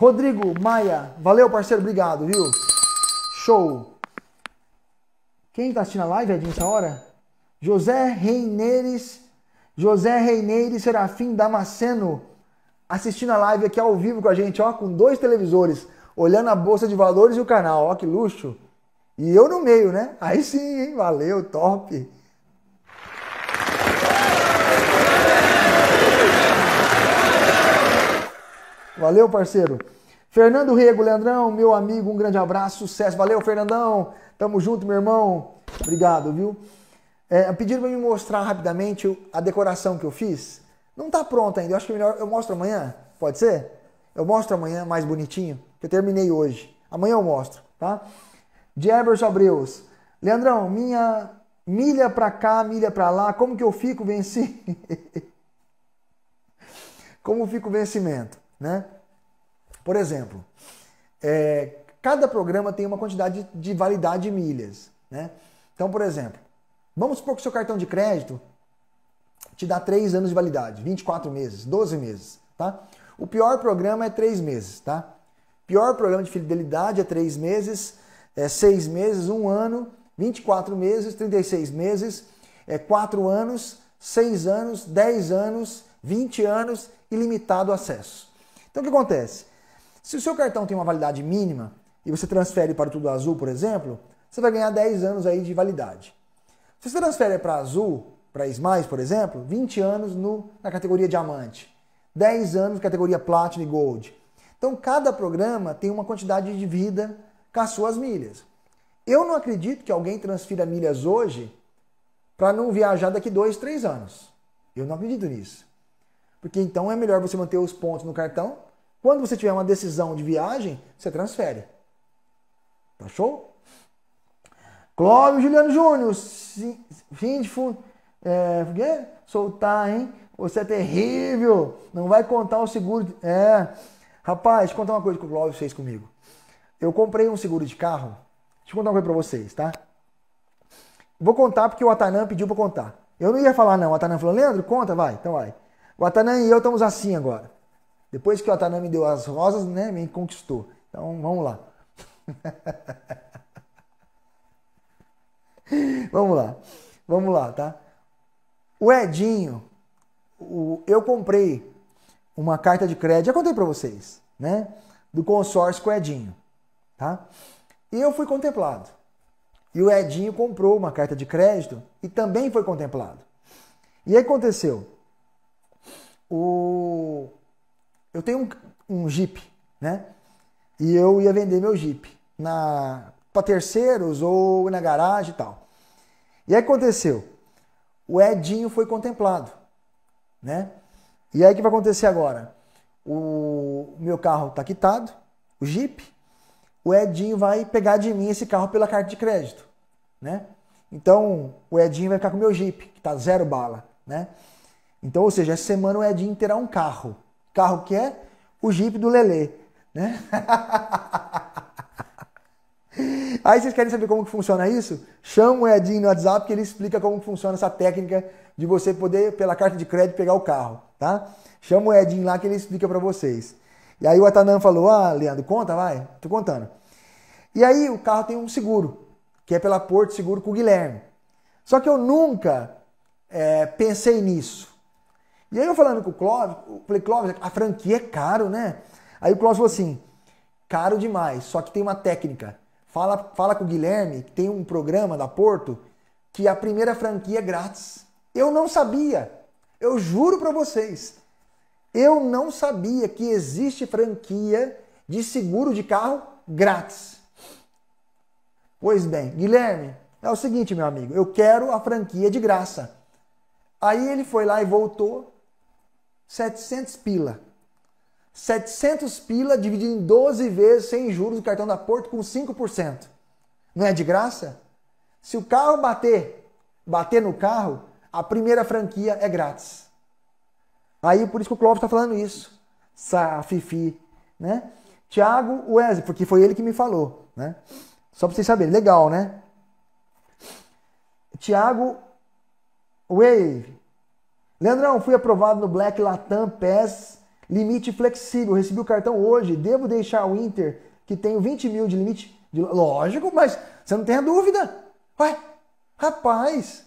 Rodrigo Maia, valeu, parceiro, obrigado, viu? Show. Quem tá assistindo a live, Edinho, essa hora? José Reineres, José Reineres Serafim Damasceno, assistindo a live aqui ao vivo com a gente, ó, com dois televisores, olhando a bolsa de valores e o canal, ó, que luxo. E eu no meio, né? Aí sim, hein? Valeu, top. Valeu, parceiro. Fernando Rego, Leandrão, meu amigo, um grande abraço, sucesso. Valeu, Fernandão. Tamo junto, meu irmão. Obrigado, viu? É, pediram para me mostrar rapidamente a decoração que eu fiz. Não tá pronta ainda. Eu acho que é melhor eu mostro amanhã. Pode ser? Eu mostro amanhã mais bonitinho. Eu terminei hoje. Amanhã eu mostro, tá? Jebers Abreus. Leandrão, minha milha pra cá, milha pra lá. Como que eu fico venci? Como fica o vencimento? Né? Por exemplo, é, cada programa tem uma quantidade de validade de milhas. Né? Então, por exemplo, vamos supor que o seu cartão de crédito te dá 3 anos de validade, 24 meses, 12 meses. Tá? O pior programa é 3 meses. Tá? Pior programa de fidelidade é 3 meses, é 6 meses, 1 ano, 24 meses, 36 meses, é 4 anos, 6 anos, 10 anos, 20 anos, ilimitado acesso. Então o que acontece? Se o seu cartão tem uma validade mínima e você transfere para o Tudo Azul, por exemplo, você vai ganhar 10 anos aí de validade. Se você transfere para Azul, para Smiles, por exemplo, 20 anos no, na categoria Diamante, 10 anos na categoria Platinum e Gold. Então cada programa tem uma quantidade de vida com as suas milhas. Eu não acredito que alguém transfira milhas hoje para não viajar daqui dois, três anos. Eu não acredito nisso. Porque então é melhor você manter os pontos no cartão. Quando você tiver uma decisão de viagem, você transfere. Tá show? Clóvis Juliano Júnior, Rindfo, é, soltar, hein? Você é terrível, não vai contar o seguro. É, rapaz, deixa eu contar uma coisa que o Clóvis fez comigo. Eu comprei um seguro de carro. Deixa eu contar uma coisa pra vocês, tá? Vou contar porque o Atanã pediu pra contar. Eu não ia falar, não. O Atanã falou, Leandro, conta, vai. Então vai. O Atanã e eu estamos assim agora. Depois que o Atanã me deu as rosas, né, me conquistou. Então, vamos lá. vamos lá. Vamos lá, tá? O Edinho, o, eu comprei uma carta de crédito, já contei para vocês, né? Do consórcio com o Edinho, tá? E eu fui contemplado. E o Edinho comprou uma carta de crédito e também foi contemplado. E aí aconteceu? o... eu tenho um, um Jeep, né? E eu ia vender meu Jeep na para terceiros ou na garagem e tal. E aí aconteceu, o Edinho foi contemplado, né? E aí o que vai acontecer agora? O meu carro está quitado, o Jeep, o Edinho vai pegar de mim esse carro pela carta de crédito, né? Então o Edinho vai ficar com o meu Jeep, que tá zero bala, né? Então, ou seja, essa semana o é Edinho terá um carro. Carro que é o Jeep do Lelê, né? Aí vocês querem saber como que funciona isso? Chama o Edinho no WhatsApp que ele explica como que funciona essa técnica de você poder, pela carta de crédito, pegar o carro, tá? Chama o Edinho lá que ele explica para vocês. E aí o Atanan falou, ah, Leandro, conta, vai, tô contando. E aí o carro tem um seguro, que é pela Porto Seguro com o Guilherme. Só que eu nunca é, pensei nisso. E aí eu falando com o Clóvis, eu falei, Clóvis, a franquia é caro, né? Aí o Clóvis falou assim, caro demais, só que tem uma técnica. Fala, fala com o Guilherme, que tem um programa da Porto, que a primeira franquia é grátis. Eu não sabia, eu juro para vocês, eu não sabia que existe franquia de seguro de carro grátis. Pois bem, Guilherme, é o seguinte, meu amigo, eu quero a franquia de graça. Aí ele foi lá e voltou 700 pila. 700 pila dividido em 12 vezes sem juros do cartão da Porto com 5%. Não é de graça? Se o carro bater, bater no carro, a primeira franquia é grátis. Aí por isso que o Clóvis está falando isso. Sa, Fifi, né? Tiago Wesley, porque foi ele que me falou, né? Só para vocês saberem, legal, né? Tiago Wave, Leandrão, fui aprovado no Black Latam PES, limite flexível. Recebi o cartão hoje. Devo deixar o Inter, que tenho 20 mil de limite? De... Lógico, mas você não tem a dúvida. Ué, rapaz,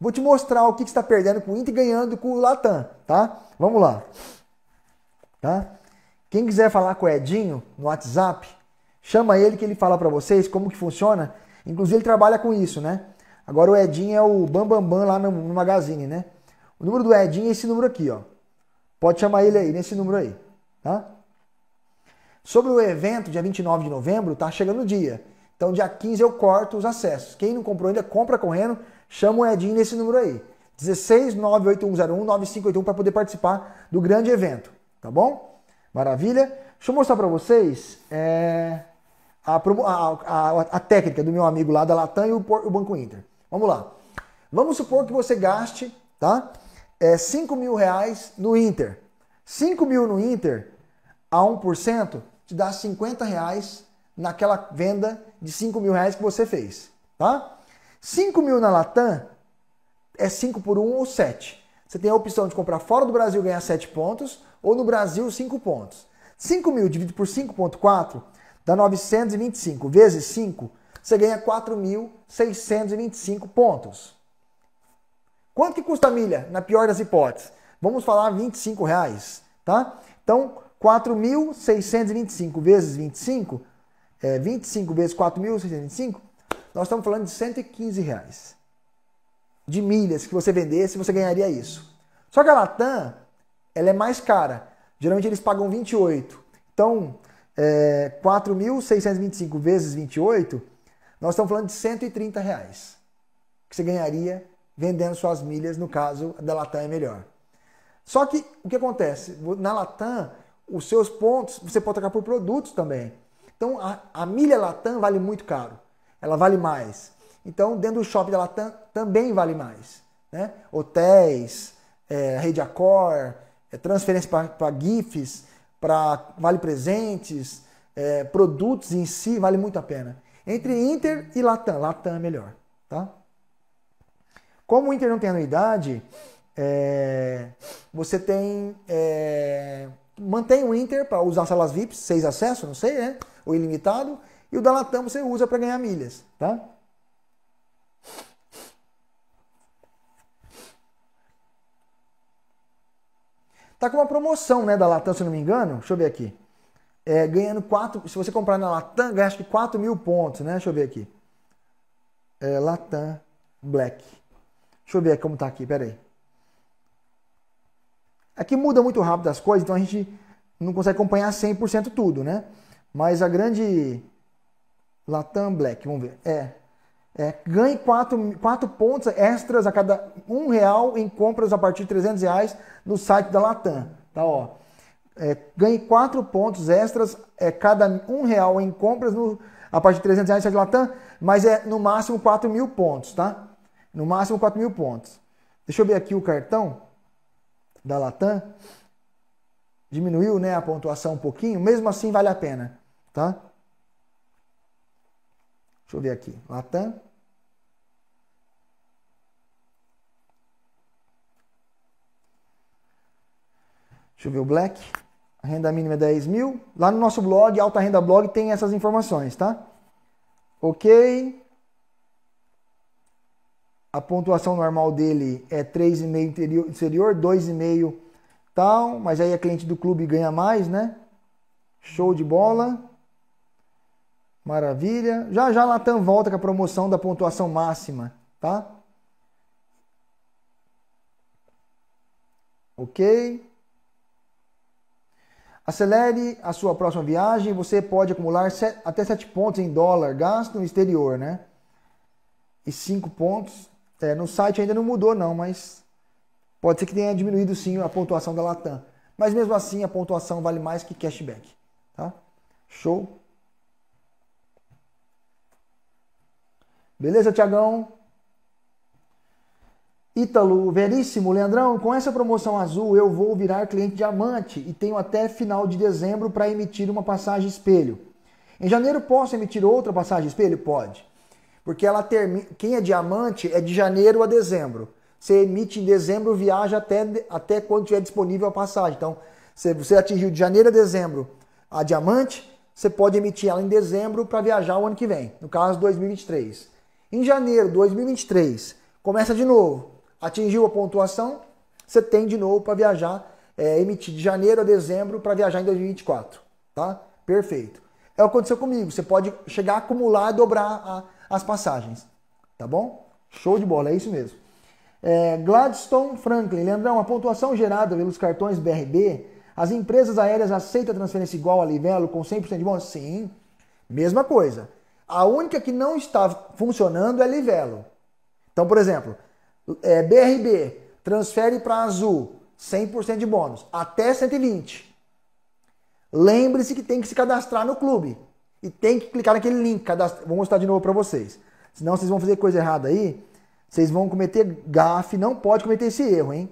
vou te mostrar o que, que você está perdendo com o Inter e ganhando com o Latam, tá? Vamos lá. Tá? Quem quiser falar com o Edinho no WhatsApp, chama ele que ele fala para vocês como que funciona. Inclusive ele trabalha com isso, né? Agora o Edinho é o bambambam bam, bam lá no, no Magazine, né? O número do Edinho é esse número aqui, ó. Pode chamar ele aí, nesse número aí, tá? Sobre o evento, dia 29 de novembro, tá chegando o dia. Então, dia 15 eu corto os acessos. Quem não comprou ainda, compra correndo, chama o Edinho nesse número aí. 16981019581 para poder participar do grande evento, tá bom? Maravilha? Deixa eu mostrar para vocês é, a, a, a, a, técnica do meu amigo lá da Latam e o, o Banco Inter. Vamos lá. Vamos supor que você gaste, tá? é, 5 mil reais no Inter. 5 mil no Inter a 1% te dá 50 reais naquela venda de 5 mil reais que você fez. Tá? 5 mil na Latam é 5 por 1 ou 7. Você tem a opção de comprar fora do Brasil e ganhar 7 pontos, ou no Brasil 5 pontos. 5 mil dividido por 5,4 dá 925 vezes 5, você ganha 4.625 pontos. Quanto que custa a milha? Na pior das hipóteses. Vamos falar 25 reais, tá? Então, 4.625 vezes 25, é, 25 vezes 4.625, nós estamos falando de 115 reais. De milhas que você vendesse, você ganharia isso. Só que a Latam, ela é mais cara. Geralmente eles pagam 28. Então, é, 4.625 vezes 28, nós estamos falando de 130 reais. Que você ganharia vendendo suas milhas, no caso da Latam é melhor. Só que o que acontece? Na Latam, os seus pontos você pode trocar por produtos também. Então a, a milha Latam vale muito caro, ela vale mais. Então dentro do shopping da Latam também vale mais. Né? Hotéis, é, rede Accor, é, transferência para GIFs, para vale presentes, é, produtos em si, vale muito a pena. Entre Inter e Latam, Latam é melhor, tá? Como o Inter não tem anuidade, é, você tem. É, mantém o Inter para usar salas VIPs, seis acessos, não sei, né? Ou ilimitado. E o da Latam você usa para ganhar milhas, tá? Tá com uma promoção, né, da Latam, se eu não me engano. Deixa eu ver aqui. É, ganhando quatro, Se você comprar na Latam, ganha acho que 4 mil pontos, né? Deixa eu ver aqui. É, Latam Black. Deixa eu ver como tá aqui, peraí. Aqui muda muito rápido as coisas, então a gente não consegue acompanhar 100% tudo, né? Mas a grande Latam Black, vamos ver, é, é ganhe 4, quatro pontos extras a cada um real em compras a partir de 300 reais no site da Latam, tá, ó. É, ganhe 4 pontos extras é, cada um real em compras no, a partir de 300 reais no site da Latam, mas é no máximo 4 mil pontos, tá? No máximo 4 mil pontos. Deixa eu ver aqui o cartão da Latam. Diminuiu né, a pontuação um pouquinho, mesmo assim vale a pena. Tá? Deixa eu ver aqui. Latam. Deixa eu ver o Black. A renda mínima é 10 mil. Lá no nosso blog, Alta Renda Blog, tem essas informações, tá? Ok a pontuação normal dele é 3,5 exterior, 2,5 tal, mas aí a cliente do clube ganha mais, né? Show de bola. Maravilha. Já já a Latam volta com a promoção da pontuação máxima, tá? OK? Acelere a sua próxima viagem, você pode acumular até 7 pontos em dólar gasto no exterior, né? E 5 pontos é, no site ainda não mudou, não, mas pode ser que tenha diminuído sim a pontuação da Latam. Mas mesmo assim, a pontuação vale mais que cashback. Tá? Show? Beleza, Tiagão? Ítalo, veríssimo, Leandrão, com essa promoção azul eu vou virar cliente diamante e tenho até final de dezembro para emitir uma passagem espelho. Em janeiro posso emitir outra passagem espelho? Pode. Porque ela termina. Quem é diamante é de janeiro a dezembro. Você emite em dezembro, viaja até, até quando tiver disponível a passagem. Então, se você atingiu de janeiro a dezembro a diamante, você pode emitir ela em dezembro para viajar o ano que vem, no caso 2023. Em janeiro de 2023, começa de novo. Atingiu a pontuação, você tem de novo para viajar, é, emitir de janeiro a dezembro para viajar em 2024. Tá? Perfeito. É o que aconteceu comigo. Você pode chegar a acumular e dobrar a as passagens. Tá bom? Show de bola, é isso mesmo. É, Gladstone Franklin, Leandrão, a pontuação gerada pelos cartões BRB, as empresas aéreas aceitam transferência igual a Livelo com 100% de bônus? Sim, mesma coisa. A única que não está funcionando é Livelo. Então, por exemplo, é, BRB transfere para Azul 100% de bônus, até 120. Lembre-se que tem que se cadastrar no clube e tem que clicar naquele link. Cadastro... Vou mostrar de novo para vocês. Senão vocês vão fazer coisa errada aí. Vocês vão cometer gafe, não pode cometer esse erro, hein?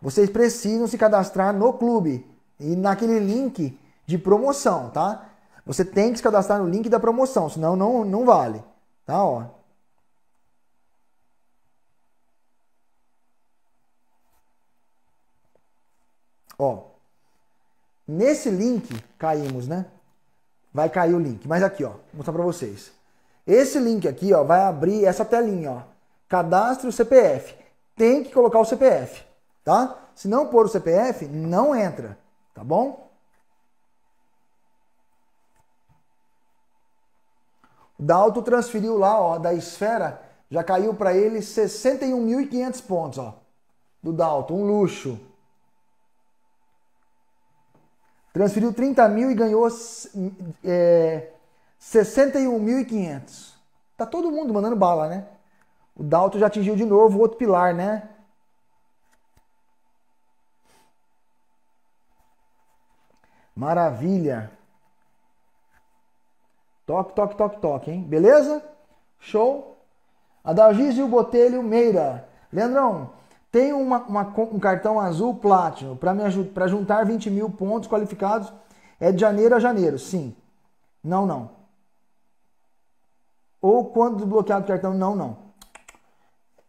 Vocês precisam se cadastrar no clube e naquele link de promoção, tá? Você tem que se cadastrar no link da promoção, senão não, não vale, tá? Ó. Ó. Nesse link caímos, né? Vai cair o link. Mas aqui, ó, vou mostrar para vocês. Esse link aqui, ó, vai abrir essa telinha, ó. Cadastre o CPF. Tem que colocar o CPF, tá? Se não pôr o CPF, não entra, tá bom? O Dalto transferiu lá, ó, da esfera, já caiu para ele 61.500 pontos, ó. Do Dalto, um luxo. Transferiu 30 mil e ganhou é, 61.500. Tá todo mundo mandando bala, né? O Dalton já atingiu de novo o outro pilar, né? Maravilha. Toque, toque, toque, toque, hein? Beleza? Show? o Botelho Meira. Leandrão, tenho uma, uma, um cartão azul Platinum para juntar 20 mil pontos qualificados. É de janeiro a janeiro, sim. Não, não. Ou quando desbloqueado o cartão, não, não.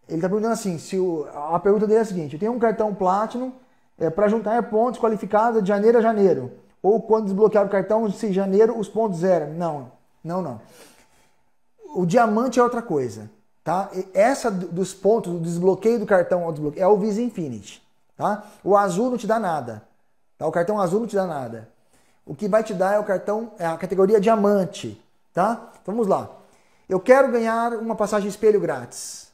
Ele está perguntando assim, se o, a pergunta dele é a seguinte, eu tenho um cartão Platinum é, para juntar pontos qualificados de janeiro a janeiro. Ou quando desbloquear o cartão, se janeiro os pontos zero. Não, não, não. O diamante é outra coisa. Tá? E essa dos pontos, do desbloqueio do cartão ao desbloqueio, é o Visa Infinity. Tá? O azul não te dá nada. Tá? O cartão azul não te dá nada. O que vai te dar é o cartão, é a categoria diamante. Tá? Vamos lá. Eu quero ganhar uma passagem espelho grátis.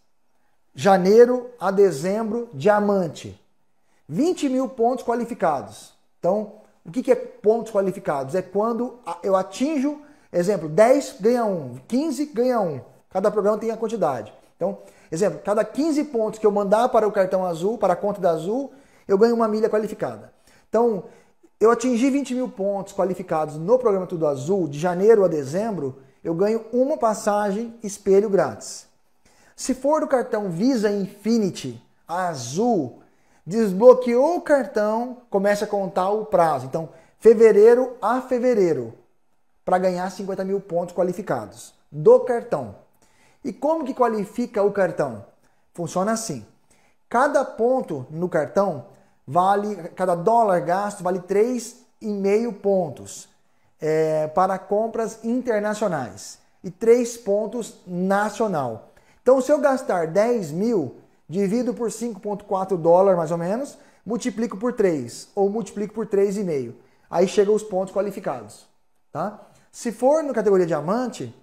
Janeiro a dezembro, diamante. 20 mil pontos qualificados. Então, o que, que é pontos qualificados? É quando eu atinjo, exemplo, 10 ganha 1, 15 ganha 1. Cada programa tem a quantidade. Então, exemplo, cada 15 pontos que eu mandar para o cartão azul, para a conta da azul, eu ganho uma milha qualificada. Então, eu atingi 20 mil pontos qualificados no programa Tudo Azul, de janeiro a dezembro, eu ganho uma passagem espelho grátis. Se for do cartão Visa Infinity azul, desbloqueou o cartão, começa a contar o prazo. Então, fevereiro a fevereiro, para ganhar 50 mil pontos qualificados do cartão. E como que qualifica o cartão? Funciona assim. Cada ponto no cartão vale, cada dólar gasto vale 3,5 pontos é, para compras internacionais e 3 pontos nacional. Então, se eu gastar 10 mil, divido por 5,4 dólar mais ou menos, multiplico por 3 ou multiplico por 3,5. Aí chegam os pontos qualificados. Tá? Se for na categoria diamante,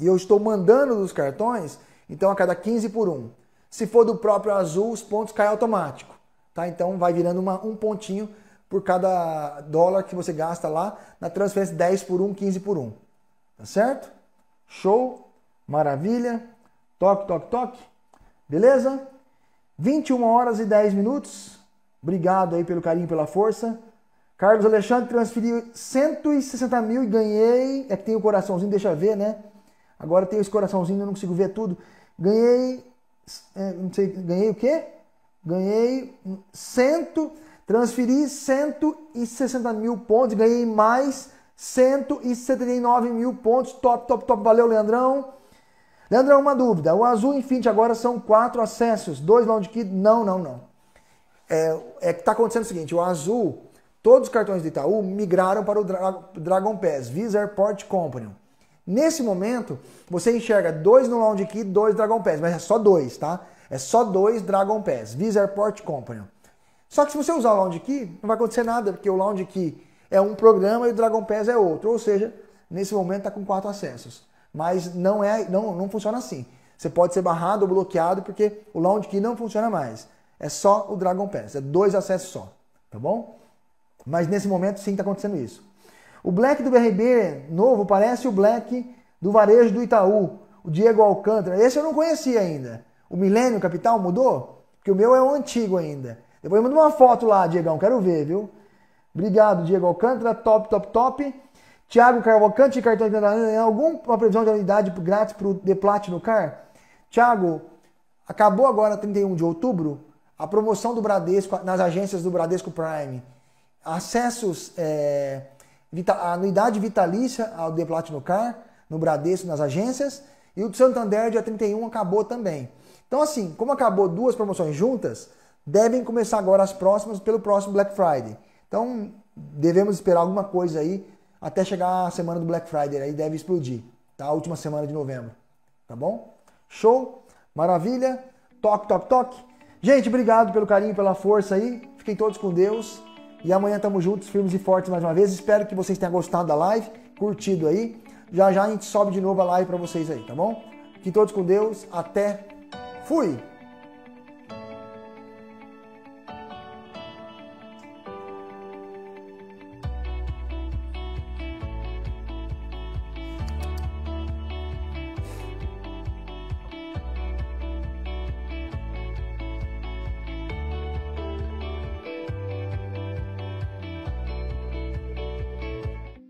e eu estou mandando dos cartões, então a cada 15 por 1. Se for do próprio azul, os pontos caem automático. Tá? Então vai virando uma, um pontinho por cada dólar que você gasta lá na transferência 10 por 1, 15 por 1. Tá certo? Show, maravilha, toque, toque, toque. Beleza? 21 horas e 10 minutos. Obrigado aí pelo carinho, pela força. Carlos Alexandre transferiu 160 mil e ganhei. É que tem o coraçãozinho, deixa ver, né? Agora tem esse coraçãozinho, eu não consigo ver tudo. Ganhei, é, não sei, ganhei o quê? Ganhei cento, transferi 160 mil pontos, ganhei mais 179 mil pontos. Top, top, top. Valeu, Leandrão. Leandrão, uma dúvida. O Azul Infinity agora são quatro acessos, dois Lounge kit. Não, não, não. É, é que está acontecendo o seguinte: o Azul, todos os cartões do Itaú migraram para o Dra Dragon Pass, Visa Airport Company. Nesse momento, você enxerga dois no Lounge Key, dois Dragon Pass, mas é só dois, tá? É só dois Dragon Pass, Visa Airport Company. Só que se você usar o Lounge Key, não vai acontecer nada, porque o Lounge Key é um programa e o Dragon Pass é outro. Ou seja, nesse momento está com quatro acessos. Mas não, é, não, não funciona assim. Você pode ser barrado ou bloqueado, porque o Lounge Key não funciona mais. É só o Dragon Pass, é dois acessos só, tá bom? Mas nesse momento sim está acontecendo isso. O black do BRB novo parece o black do varejo do Itaú, o Diego Alcântara. Esse eu não conhecia ainda. O Milênio Capital mudou? Porque o meu é o antigo ainda. Depois manda uma foto lá, Diegão, quero ver, viu? Obrigado, Diego Alcântara, top, top, top. Tiago Carvalcante, cartão de alguma previsão de unidade grátis para o The Platinum Car? Tiago, acabou agora 31 de outubro a promoção do Bradesco nas agências do Bradesco Prime. Acessos é, a anuidade vitalícia ao The Platinocar, no Bradesco, nas agências, e o do Santander, dia 31, acabou também. Então, assim, como acabou duas promoções juntas, devem começar agora as próximas pelo próximo Black Friday. Então, devemos esperar alguma coisa aí até chegar a semana do Black Friday, aí deve explodir, tá? A última semana de novembro, tá bom? Show? Maravilha? Toque, toque, toque. Gente, obrigado pelo carinho, pela força aí. Fiquem todos com Deus. E amanhã estamos juntos, firmes e fortes mais uma vez. Espero que vocês tenham gostado da live, curtido aí. Já já a gente sobe de novo a live para vocês aí, tá bom? Que todos com Deus. Até. Fui!